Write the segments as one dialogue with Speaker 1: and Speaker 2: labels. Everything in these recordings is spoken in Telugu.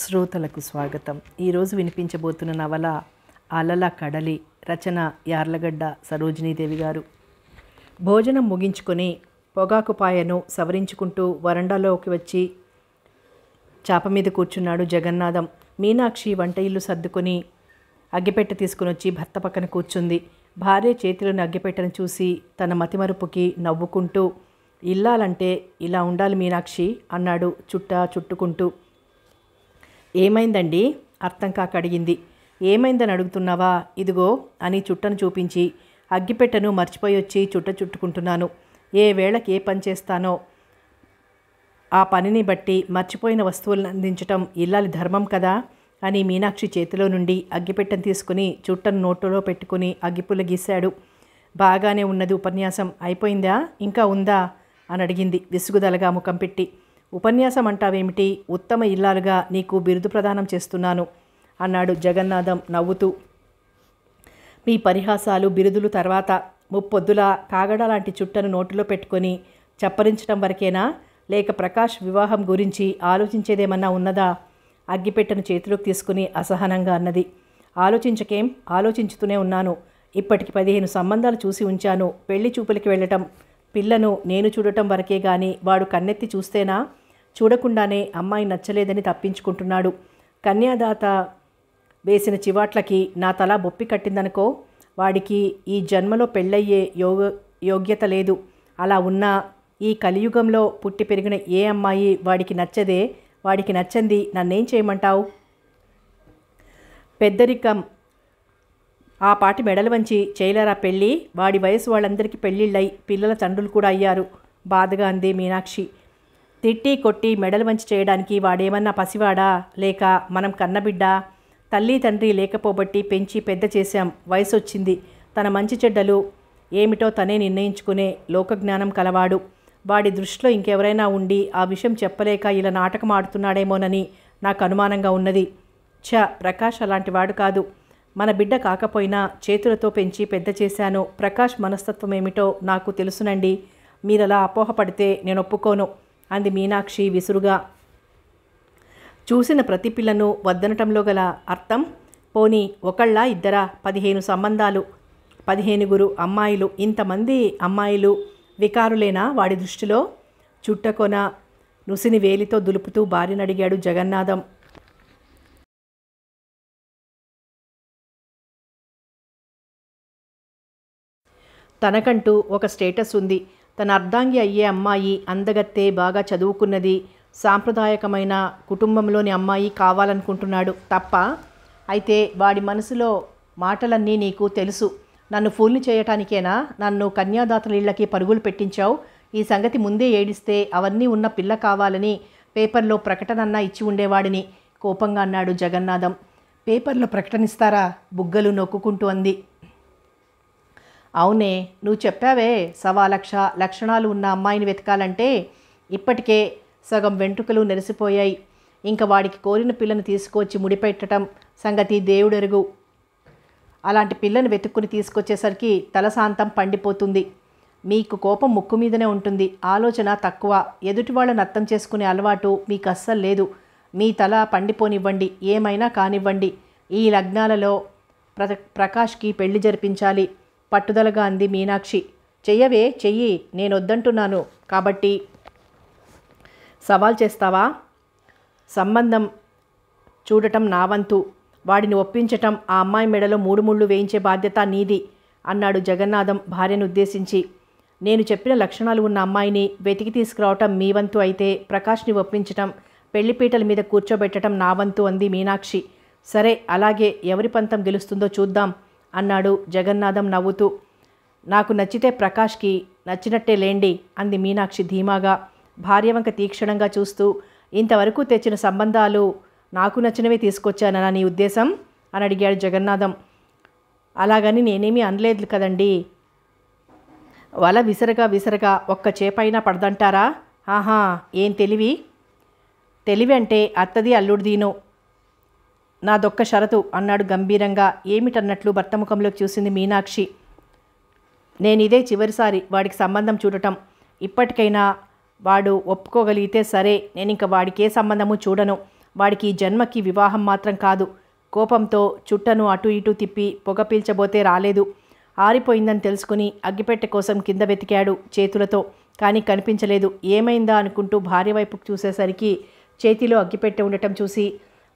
Speaker 1: శ్రోతలకు స్వాగతం ఈరోజు వినిపించబోతున్న నవల అలల కడలి రచన యార్లగడ్డ సరోజినీదేవి గారు భోజనం ముగించుకొని పొగాకు పాయను సవరించుకుంటూ వరండాలోకి వచ్చి చాప మీద కూర్చున్నాడు జగన్నాథం మీనాక్షి వంట ఇల్లు సర్దుకొని అగ్గిపెట్టె తీసుకుని వచ్చి భర్త పక్కన కూర్చుంది భార్య చేతిలోని అగ్గిపెట్టెను చూసి తన మతిమరుపుకి నవ్వుకుంటూ ఇల్లాలంటే ఇలా ఉండాలి మీనాక్షి అన్నాడు చుట్టా చుట్టుకుంటూ ఏమైందండి అర్థం కాక అడిగింది ఏమైందని అడుగుతున్నావా ఇదిగో అని చుట్టను చూపించి అగ్గిపెట్టెను మర్చిపోయి వచ్చి చుట్ట చుట్టుకుంటున్నాను ఏ వేళకి ఏ పని చేస్తానో ఆ పనిని బట్టి మర్చిపోయిన వస్తువులను అందించటం ఇల్లాలి ధర్మం కదా అని మీనాక్షి చేతిలో నుండి అగ్గిపెట్టెను తీసుకుని చుట్టను నోట్లో పెట్టుకుని అగ్గిపుల్ల గీశాడు బాగానే ఉన్నది ఉపన్యాసం అయిపోయిందా ఇంకా ఉందా అని అడిగింది విసుగుదలగా ముఖం పెట్టి ఉపన్యాసం అంటావేమిటి ఉత్తమ ఇల్లాలుగా నీకు బిరుదు ప్రదానం చేస్తున్నాను అన్నాడు జగన్నాథం నవ్వుతూ మీ పరిహాసాలు బిరుదులు తర్వాత ముప్పొద్దుల కాగడ లాంటి చుట్టను నోటిలో పెట్టుకొని చప్పరించడం వరకేనా లేక ప్రకాష్ వివాహం గురించి ఆలోచించేదేమన్నా ఉన్నదా అగ్గిపెట్టెను చేతిలోకి తీసుకుని అసహనంగా అన్నది ఆలోచించకేం ఆలోచించుతూనే ఉన్నాను ఇప్పటికి పదిహేను సంబంధాలు చూసి ఉంచాను పెళ్లి చూపులకి వెళ్ళటం పిల్లను నేను చూడటం వరకే కానీ వాడు కన్నెత్తి చూస్తేనా చూడకుండానే అమ్మాయి నచ్చలేదని తప్పించుకుంటున్నాడు కన్యాదాత వేసిన చివాట్లకి నా తల బొప్పి కట్టిందనుకో వాడికి ఈ జన్మలో పెళ్ళయ్యే యోగ యోగ్యత లేదు అలా ఉన్నా ఈ కలియుగంలో పుట్టి పెరిగిన ఏ అమ్మాయి వాడికి నచ్చదే వాడికి నచ్చంది నన్నేం చేయమంటావు పెద్దరికం ఆ పాటి మెడలు వంచి చేయలేరా పెళ్ళి వాడి వయసు వాళ్ళందరికీ పెళ్ళిళ్ళై పిల్లల తండ్రులు కూడా అయ్యారు బాధగా అంది మీనాక్షి తిట్టి కొట్టి మెడలు వంచి చేయడానికి వాడేమన్నా పసివాడా లేక మనం కన్నబిడ్డ తల్లి తండ్రి లేకపోబట్టి పెంచి పెద్ద చేశాం వయసు వచ్చింది తన మంచి చెడ్డలు ఏమిటో తనే నిర్ణయించుకునే లోకజ్ఞానం కలవాడు వాడి దృష్టిలో ఇంకెవరైనా ఉండి ఆ విషయం చెప్పలేక ఇలా నాటకం ఆడుతున్నాడేమోనని నాకు అనుమానంగా ఉన్నది ఛ ప్రకాష్ అలాంటి వాడు కాదు మన బిడ్డ కాకపోయినా చేతులతో పెంచి పెద్ద చేశాను ప్రకాష్ మనస్తత్వం ఏమిటో నాకు తెలుసునండి మీరలా అపోహపడితే నేను ఒప్పుకోను అంది మీనాక్షి విసురుగా చూసిన ప్రతి పిల్లను వద్దనటంలో గల అర్థం పోనీ ఒకళ్ళ ఇద్దరా పదిహేను సంబంధాలు పదిహేనుగురు అమ్మాయిలు ఇంతమంది అమ్మాయిలు వికారులేనా వాడి దృష్టిలో చుట్టకొన నుసిని వేలితో దులుపుతూ అడిగాడు జగన్నాథం తనకంటూ ఒక స్టేటస్ ఉంది తన అర్ధాంగి అయ్యే అమ్మాయి అందగత్తే బాగా చదువుకున్నది సాంప్రదాయకమైన కుటుంబంలోని అమ్మాయి కావాలనుకుంటున్నాడు తప్ప అయితే వాడి మనసులో మాటలన్నీ నీకు తెలుసు నన్ను ఫూల్ని చేయటానికేనా నన్ను కన్యాదాతలీళ్ళకి పరుగులు పెట్టించావు ఈ సంగతి ముందే ఏడిస్తే అవన్నీ ఉన్న పిల్ల కావాలని పేపర్లో ప్రకటనన్నా ఇచ్చి ఉండేవాడిని కోపంగా అన్నాడు జగన్నాథం పేపర్లో ప్రకటనిస్తారా బుగ్గలు నొక్కుకుంటూ అంది అవునే నువ్వు చెప్పావే సవా లక్ష లక్షణాలు ఉన్న అమ్మాయిని వెతకాలంటే ఇప్పటికే సగం వెంట్రుకలు నెరిసిపోయాయి ఇంకా వాడికి కోరిన పిల్లను తీసుకొచ్చి ముడిపెట్టడం సంగతి దేవుడెరుగు అలాంటి పిల్లను వెతుక్కుని తీసుకొచ్చేసరికి తలశాంతం పండిపోతుంది మీకు కోపం ముక్కు మీదనే ఉంటుంది ఆలోచన తక్కువ ఎదుటి వాళ్ళని అర్థం చేసుకునే అలవాటు మీకు అస్సలు లేదు మీ తల పండిపోనివ్వండి ఏమైనా కానివ్వండి ఈ లగ్నాలలో ప్ర ప్రకాష్కి పెళ్లి జరిపించాలి పట్టుదలగా అంది మీనాక్షి చెయ్యవే చెయ్యి నేనొద్దంటున్నాను కాబట్టి సవాల్ చేస్తావా సంబంధం చూడటం నా వంతు వాడిని ఒప్పించటం ఆ అమ్మాయి మెడలో మూడు ముళ్ళు వేయించే బాధ్యత నీది అన్నాడు జగన్నాథం భార్యను ఉద్దేశించి నేను చెప్పిన లక్షణాలు ఉన్న అమ్మాయిని వెతికి తీసుకురావటం మీ వంతు అయితే ప్రకాష్ని ఒప్పించటం పెళ్లిపీటల మీద కూర్చోబెట్టడం నా వంతు అంది మీనాక్షి సరే అలాగే ఎవరి పంతం గెలుస్తుందో చూద్దాం అన్నాడు జగన్నాథం నవ్వుతూ నాకు నచ్చితే ప్రకాష్కి నచ్చినట్టే లేండి అంది మీనాక్షి ధీమాగా భార్యవంక తీక్షణంగా చూస్తూ ఇంతవరకు తెచ్చిన సంబంధాలు నాకు నచ్చినవి తీసుకొచ్చానని నీ ఉద్దేశం అని అడిగాడు జగన్నాథం అలాగని నేనేమీ అనలేదు కదండి వల విసరగా విసరగా ఒక్క చేపైనా పడదంటారా ఆహా ఏం తెలివి తెలివి అంటే అత్తది అల్లుడిదీను నాదొక్క షరతు అన్నాడు గంభీరంగా ఏమిటన్నట్లు భర్త ముఖంలోకి చూసింది మీనాక్షి నేనిదే చివరిసారి వాడికి సంబంధం చూడటం ఇప్పటికైనా వాడు ఒప్పుకోగలిగితే సరే నేను ఇంక వాడికే సంబంధము చూడను వాడికి జన్మకి వివాహం మాత్రం కాదు కోపంతో చుట్టను అటు ఇటు తిప్పి పొగ పీల్చబోతే రాలేదు ఆరిపోయిందని తెలుసుకుని అగ్గిపెట్టె కోసం కింద వెతికాడు చేతులతో కానీ కనిపించలేదు ఏమైందా అనుకుంటూ భార్య వైపుకు చూసేసరికి చేతిలో అగ్గిపెట్టె ఉండటం చూసి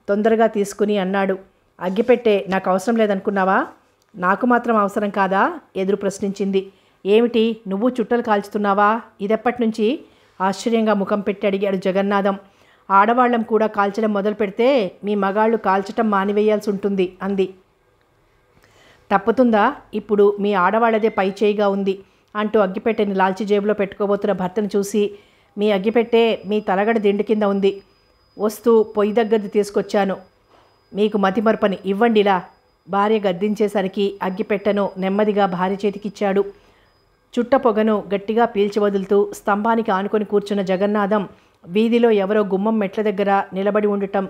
Speaker 1: తొందరగా తీసుకుని అన్నాడు అగ్గిపెట్టే నాకు అవసరం లేదనుకున్నావా నాకు మాత్రం అవసరం కాదా ఎదురు ప్రశ్నించింది ఏమిటి నువ్వు చుట్టలు కాల్చుతున్నావా ఇదెప్పటి నుంచి ఆశ్చర్యంగా ముఖం పెట్టి అడిగాడు జగన్నాథం ఆడవాళ్ళం కూడా కాల్చడం మొదలు పెడితే మీ మగాళ్ళు కాల్చటం మానివేయాల్సి ఉంటుంది అంది తప్పుతుందా ఇప్పుడు మీ ఆడవాళ్ళదే పై చేయిగా ఉంది అంటూ అగ్గిపెట్టెని లాల్చి జేబులో పెట్టుకోబోతున్న భర్తను చూసి మీ అగ్గిపెట్టే మీ తలగడ దిండు కింద ఉంది వస్తూ పొయ్యి దగ్గరది తీసుకొచ్చాను మీకు మతిమరపని ఇవ్వండిలా భార్య గద్దించేసరికి అగ్గిపెట్టను నెమ్మదిగా భార్య చేతికిచ్చాడు చుట్ట పొగను గట్టిగా పీల్చివదులుతూ స్తంభానికి ఆనుకొని కూర్చున్న జగన్నాథం వీధిలో ఎవరో గుమ్మం మెట్ల దగ్గర నిలబడి ఉండటం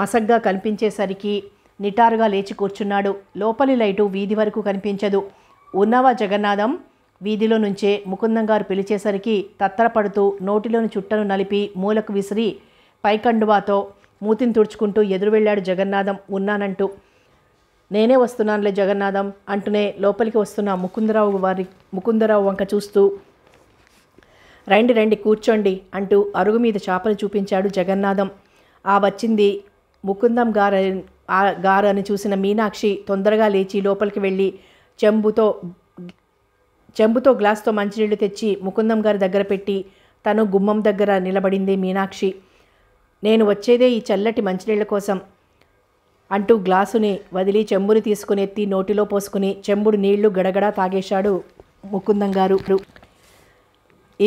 Speaker 1: మసగ్గా కనిపించేసరికి నిటారుగా లేచి కూర్చున్నాడు లోపలి లైటు వీధి వరకు కనిపించదు ఉన్నావా జగన్నాథం వీధిలో నుంచే ముకుందం గారు పిలిచేసరికి తత్తరపడుతూ నోటిలోని చుట్టను నలిపి మూలకు విసిరి పైకండువాతో మూతిని తుడుచుకుంటూ ఎదురు వెళ్ళాడు జగన్నాథం ఉన్నానంటూ నేనే వస్తున్నానులే జగన్నాథం అంటూనే లోపలికి వస్తున్న ముకుందరావు వారి ముకుందరావు వంక చూస్తూ రండి రండి కూర్చోండి అంటూ అరుగు మీద చేపలు చూపించాడు జగన్నాథం ఆ వచ్చింది ముకుందం గారు గారు అని చూసిన మీనాక్షి తొందరగా లేచి లోపలికి వెళ్ళి చెంబుతో చెంబుతో గ్లాస్తో మంచినీళ్ళు తెచ్చి ముకుందం గారి దగ్గర పెట్టి తను గుమ్మం దగ్గర నిలబడింది మీనాక్షి నేను వచ్చేదే ఈ చల్లటి మంచినీళ్ల కోసం అంటూ గ్లాసుని వదిలి చెంబుని తీసుకుని ఎత్తి నోటిలో పోసుకుని చెంబుడు నీళ్లు గడగడా తాగేశాడు ముకుందం గారు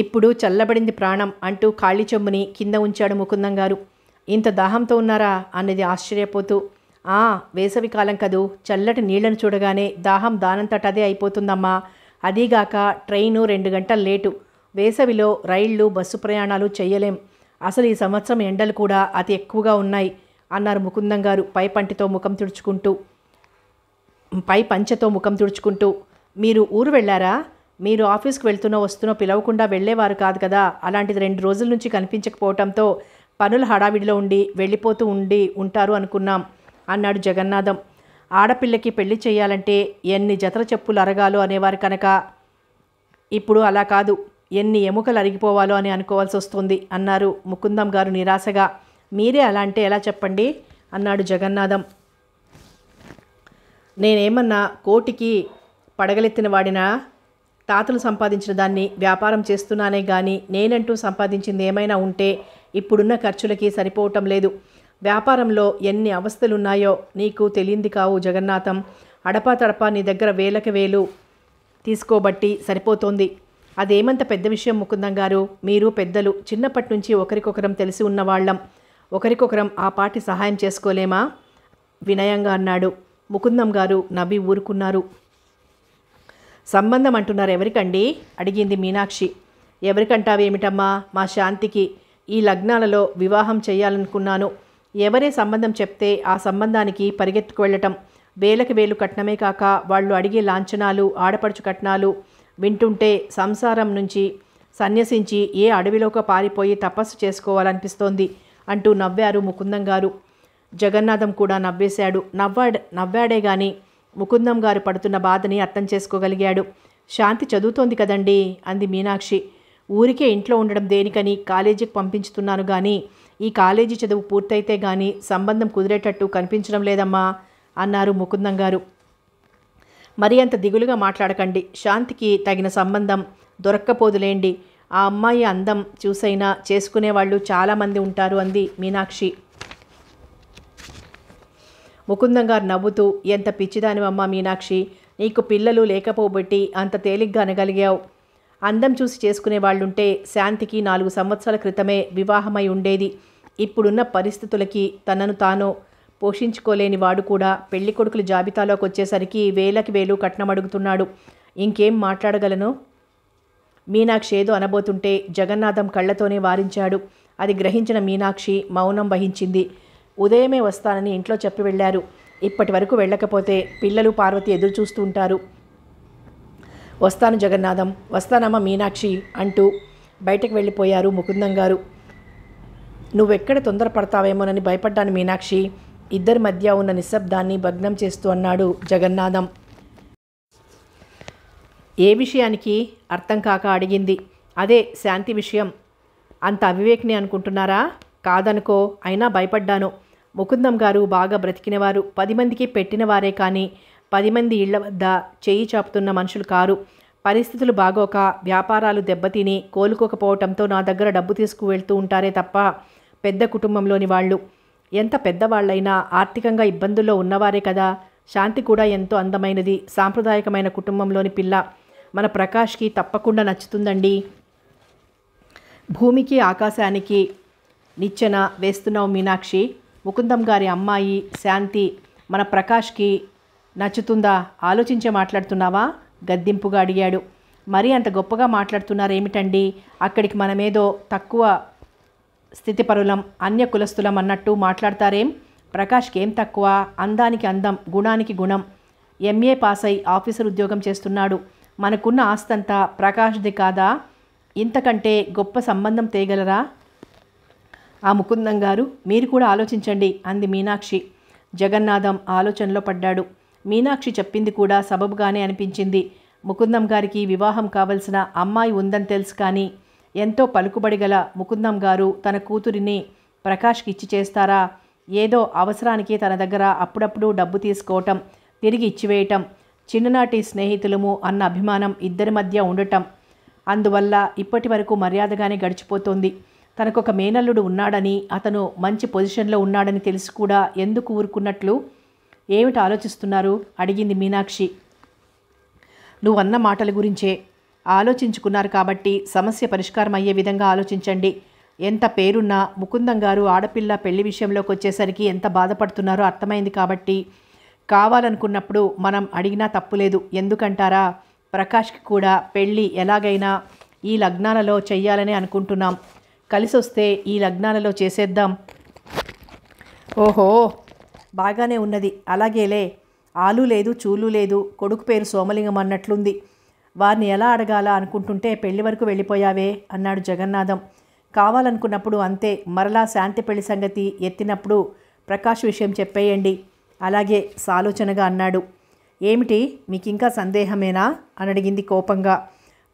Speaker 1: ఇప్పుడు చల్లబడింది ప్రాణం అంటూ ఖాళీ చెంబుని కింద ఉంచాడు ముకుందం గారు ఇంత దాహంతో ఉన్నారా అన్నది ఆశ్చర్యపోతూ ఆ వేసవి కాలం కదూ చల్లటి నీళ్లను చూడగానే దాహం దానంతట అదే అయిపోతుందమ్మా అదీగాక ట్రైను రెండు గంటలు లేటు వేసవిలో రైళ్లు బస్సు ప్రయాణాలు చేయలేం అసలు ఈ సంవత్సరం ఎండలు కూడా అతి ఎక్కువగా ఉన్నాయి అన్నారు ముకుందం గారు పై పంటితో ముఖం తుడుచుకుంటూ పై పంచెతో ముఖం తుడుచుకుంటూ మీరు ఊరు వెళ్ళారా మీరు ఆఫీస్కి వెళ్తున్నో వస్తున్నో పిలవకుండా వెళ్ళేవారు కాదు కదా అలాంటిది రెండు రోజుల నుంచి కనిపించకపోవటంతో పనుల హడావిడిలో ఉండి వెళ్ళిపోతూ ఉండి ఉంటారు అనుకున్నాం అన్నాడు జగన్నాథం ఆడపిల్లకి పెళ్లి చేయాలంటే ఎన్ని జతల చెప్పులు అరగాలో అనేవారు కనుక ఇప్పుడు అలా కాదు ఎన్ని ఎముకలు అరిగిపోవాలో అని అనుకోవాల్సి వస్తుంది అన్నారు ముకుందం గారు నిరాశగా మీరే అలా అంటే ఎలా చెప్పండి అన్నాడు జగన్నాథం నేనేమన్నా కోటికి పడగలెత్తిన వాడినా తాతలు సంపాదించిన దాన్ని వ్యాపారం చేస్తున్నానే కానీ నేనంటూ సంపాదించింది ఏమైనా ఉంటే ఇప్పుడున్న ఖర్చులకి సరిపోవటం లేదు వ్యాపారంలో ఎన్ని అవస్థలున్నాయో నీకు తెలియంది కావు జగన్నాథం తడపా నీ దగ్గర వేలకు వేలు తీసుకోబట్టి సరిపోతోంది అదేమంత పెద్ద విషయం ముకుందం గారు మీరు పెద్దలు చిన్నప్పటి నుంచి ఒకరికొకరం తెలిసి ఉన్నవాళ్లం ఒకరికొకరం ఆ పాటి సహాయం చేసుకోలేమా వినయంగా అన్నాడు ముకుందం గారు నవ్వి ఊరుకున్నారు సంబంధం అంటున్నారు ఎవరికండి అడిగింది మీనాక్షి ఎవరికంటావేమిటమ్మా మా శాంతికి ఈ లగ్నాలలో వివాహం చేయాలనుకున్నాను ఎవరే సంబంధం చెప్తే ఆ సంబంధానికి పరిగెత్తుకు వెళ్ళటం వేలకు వేలు కట్నమే కాక వాళ్ళు అడిగే లాంఛనాలు ఆడపడుచు కట్నాలు వింటుంటే సంసారం నుంచి సన్యసించి ఏ అడవిలోకి పారిపోయి తపస్సు చేసుకోవాలనిపిస్తోంది అంటూ నవ్వారు ముకుందం గారు జగన్నాథం కూడా నవ్వేశాడు నవ్వాడ నవ్వాడే గాని ముకుందం గారు పడుతున్న బాధని అర్థం చేసుకోగలిగాడు శాంతి చదువుతోంది కదండి అంది మీనాక్షి ఊరికే ఇంట్లో ఉండడం దేనికని కాలేజీకి పంపించుతున్నాను కానీ ఈ కాలేజీ చదువు పూర్తయితే గాని సంబంధం కుదిరేటట్టు కనిపించడం లేదమ్మా అన్నారు ముకుందం గారు మరి అంత దిగులుగా మాట్లాడకండి శాంతికి తగిన సంబంధం దొరక్కపోదులేండి ఆ అమ్మాయి అందం చూసైనా చేసుకునేవాళ్ళు చాలామంది ఉంటారు అంది మీనాక్షి ముకుందం గారు నవ్వుతూ ఎంత పిచ్చిదానివమ్మా మీనాక్షి నీకు పిల్లలు లేకపోబట్టి అంత తేలిగ్గా అనగలిగావు అందం చూసి చేసుకునే వాళ్ళుంటే శాంతికి నాలుగు సంవత్సరాల క్రితమే వివాహమై ఉండేది ఇప్పుడున్న పరిస్థితులకి తనను తాను పోషించుకోలేని వాడు కూడా పెళ్లి కొడుకుల జాబితాలోకి వచ్చేసరికి వేలకి వేలు కట్నం అడుగుతున్నాడు ఇంకేం మాట్లాడగలను మీనాక్షి ఏదో అనబోతుంటే జగన్నాథం కళ్ళతోనే వారించాడు అది గ్రహించిన మీనాక్షి మౌనం వహించింది ఉదయమే వస్తానని ఇంట్లో చెప్పి వెళ్ళారు ఇప్పటి వరకు వెళ్ళకపోతే పిల్లలు పార్వతి ఎదురు చూస్తూ ఉంటారు వస్తాను జగన్నాథం వస్తానమ్మ మీనాక్షి అంటూ బయటకు వెళ్ళిపోయారు ముకుందం గారు నువ్వెక్కడ తొందరపడతావేమోనని భయపడ్డాను మీనాక్షి ఇద్దరి మధ్య ఉన్న నిశ్శబ్దాన్ని భగ్నం చేస్తూ అన్నాడు జగన్నాథం ఏ విషయానికి అర్థం కాక అడిగింది అదే శాంతి విషయం అంత అవివేక్ని అనుకుంటున్నారా కాదనుకో అయినా భయపడ్డాను ముకుందం గారు బాగా బ్రతికినవారు పది మందికి పెట్టినవారే కానీ పది మంది ఇళ్ల వద్ద చేయి చాపుతున్న మనుషులు కారు పరిస్థితులు బాగోక వ్యాపారాలు దెబ్బతిని కోలుకోకపోవటంతో నా దగ్గర డబ్బు తీసుకువెళ్తూ ఉంటారే తప్ప పెద్ద కుటుంబంలోని వాళ్ళు ఎంత పెద్దవాళ్లైనా ఆర్థికంగా ఇబ్బందుల్లో ఉన్నవారే కదా శాంతి కూడా ఎంతో అందమైనది సాంప్రదాయకమైన కుటుంబంలోని పిల్ల మన ప్రకాష్కి తప్పకుండా నచ్చుతుందండి భూమికి ఆకాశానికి నిచ్చెన వేస్తున్నావు మీనాక్షి ముకుందం గారి అమ్మాయి శాంతి మన ప్రకాష్కి నచ్చుతుందా ఆలోచించే మాట్లాడుతున్నావా గద్దింపుగా అడిగాడు మరీ అంత గొప్పగా మాట్లాడుతున్నారేమిటండి అక్కడికి మనమేదో తక్కువ స్థితిపరులం అన్య కులస్తులం అన్నట్టు మాట్లాడతారేం ప్రకాష్కి ఏం తక్కువ అందానికి అందం గుణానికి గుణం ఎంఏ పాస్ అయి ఆఫీసర్ ఉద్యోగం చేస్తున్నాడు మనకున్న ఆస్తంతా ప్రకాష్ది కాదా ఇంతకంటే గొప్ప సంబంధం తేగలరా ఆ ముకుందం గారు మీరు కూడా ఆలోచించండి అంది మీనాక్షి జగన్నాథం ఆలోచనలో పడ్డాడు మీనాక్షి చెప్పింది కూడా సబబుగానే అనిపించింది ముకుందం గారికి వివాహం కావలసిన అమ్మాయి ఉందని తెలుసు కానీ ఎంతో పలుకుబడి గల ముకుందం గారు తన కూతురిని ప్రకాష్కి ఇచ్చి చేస్తారా ఏదో అవసరానికి తన దగ్గర అప్పుడప్పుడు డబ్బు తీసుకోవటం తిరిగి ఇచ్చివేయటం చిన్ననాటి స్నేహితులము అన్న అభిమానం ఇద్దరి మధ్య ఉండటం అందువల్ల ఇప్పటి వరకు మర్యాదగానే గడిచిపోతుంది తనకొక మేనల్లుడు ఉన్నాడని అతను మంచి పొజిషన్లో ఉన్నాడని తెలిసి కూడా ఎందుకు ఊరుకున్నట్లు ఏమిటి ఆలోచిస్తున్నారు అడిగింది మీనాక్షి నువ్వు అన్న మాటల గురించే ఆలోచించుకున్నారు కాబట్టి సమస్య పరిష్కారం అయ్యే విధంగా ఆలోచించండి ఎంత పేరున్నా ముకుందం గారు ఆడపిల్ల పెళ్లి విషయంలోకి వచ్చేసరికి ఎంత బాధపడుతున్నారో అర్థమైంది కాబట్టి కావాలనుకున్నప్పుడు మనం అడిగినా తప్పులేదు ఎందుకంటారా ప్రకాష్కి కూడా పెళ్ళి ఎలాగైనా ఈ లగ్నాలలో చెయ్యాలని అనుకుంటున్నాం కలిసి వస్తే ఈ లగ్నాలలో చేసేద్దాం ఓహో బాగానే ఉన్నది అలాగేలే ఆలు లేదు చూలు లేదు కొడుకు పేరు సోమలింగం అన్నట్లుంది వారిని ఎలా అడగాలా అనుకుంటుంటే పెళ్లి వరకు వెళ్ళిపోయావే అన్నాడు జగన్నాథం కావాలనుకున్నప్పుడు అంతే మరలా శాంతి పెళ్లి సంగతి ఎత్తినప్పుడు ప్రకాష్ విషయం చెప్పేయండి అలాగే సాలోచనగా అన్నాడు ఏమిటి మీకు ఇంకా సందేహమేనా అని అడిగింది కోపంగా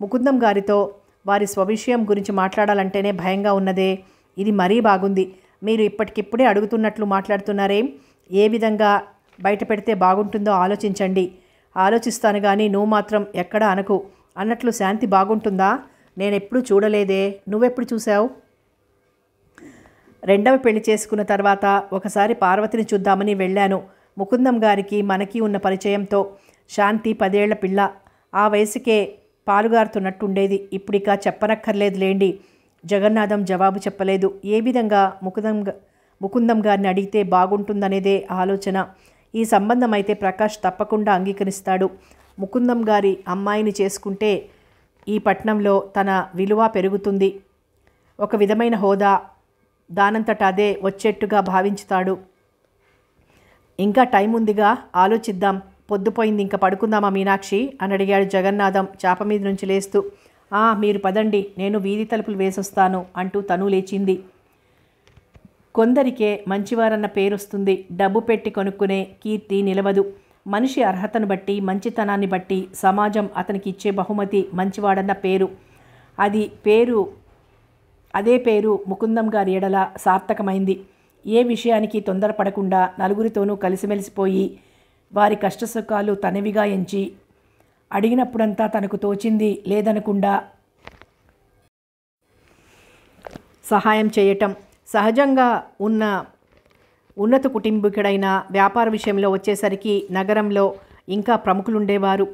Speaker 1: ముకుందం గారితో వారి స్వవిషయం గురించి మాట్లాడాలంటేనే భయంగా ఉన్నదే ఇది మరీ బాగుంది మీరు ఇప్పటికిప్పుడే అడుగుతున్నట్లు మాట్లాడుతున్నారేం ఏ విధంగా బయట పెడితే బాగుంటుందో ఆలోచించండి ఆలోచిస్తాను కానీ నువ్వు మాత్రం ఎక్కడ అనకు అన్నట్లు శాంతి బాగుంటుందా నేనెప్పుడు చూడలేదే నువ్వెప్పుడు చూసావు రెండవ పెళ్లి చేసుకున్న తర్వాత ఒకసారి పార్వతిని చూద్దామని వెళ్ళాను ముకుందం గారికి మనకి ఉన్న పరిచయంతో శాంతి పదేళ్ల పిల్ల ఆ వయసుకే పాలుగారుతున్నట్టుండేది ఇప్పుడిక చెప్పనక్కర్లేదు లేండి జగన్నాథం జవాబు చెప్పలేదు ఏ విధంగా ముకుందం ముకుందం గారిని అడిగితే బాగుంటుందనేదే ఆలోచన ఈ సంబంధం అయితే ప్రకాష్ తప్పకుండా అంగీకరిస్తాడు ముకుందం గారి అమ్మాయిని చేసుకుంటే ఈ పట్నంలో తన విలువ పెరుగుతుంది ఒక విధమైన హోదా దానంతట అదే వచ్చేట్టుగా భావించుతాడు ఇంకా టైం ఉందిగా ఆలోచిద్దాం పొద్దుపోయింది ఇంకా పడుకుందామా మీనాక్షి అని అడిగాడు జగన్నాథం చాప మీద నుంచి లేస్తూ మీరు పదండి నేను వీధి తలుపులు వేసొస్తాను అంటూ తను లేచింది కొందరికే మంచివారన్న వస్తుంది డబ్బు పెట్టి కొనుక్కునే కీర్తి నిలవదు మనిషి అర్హతను బట్టి మంచితనాన్ని బట్టి సమాజం అతనికి ఇచ్చే బహుమతి మంచివాడన్న పేరు అది పేరు అదే పేరు ముకుందం గారి ఎడల సార్థకమైంది ఏ విషయానికి తొందరపడకుండా నలుగురితోనూ కలిసిమెలిసిపోయి వారి కష్టసుఖాలు తనవిగా ఎంచి అడిగినప్పుడంతా తనకు తోచింది లేదనకుండా సహాయం చేయటం సహజంగా ఉన్న ఉన్నత కుటుంబీకుడైన వ్యాపార విషయంలో వచ్చేసరికి నగరంలో ఇంకా ప్రముఖులుండేవారు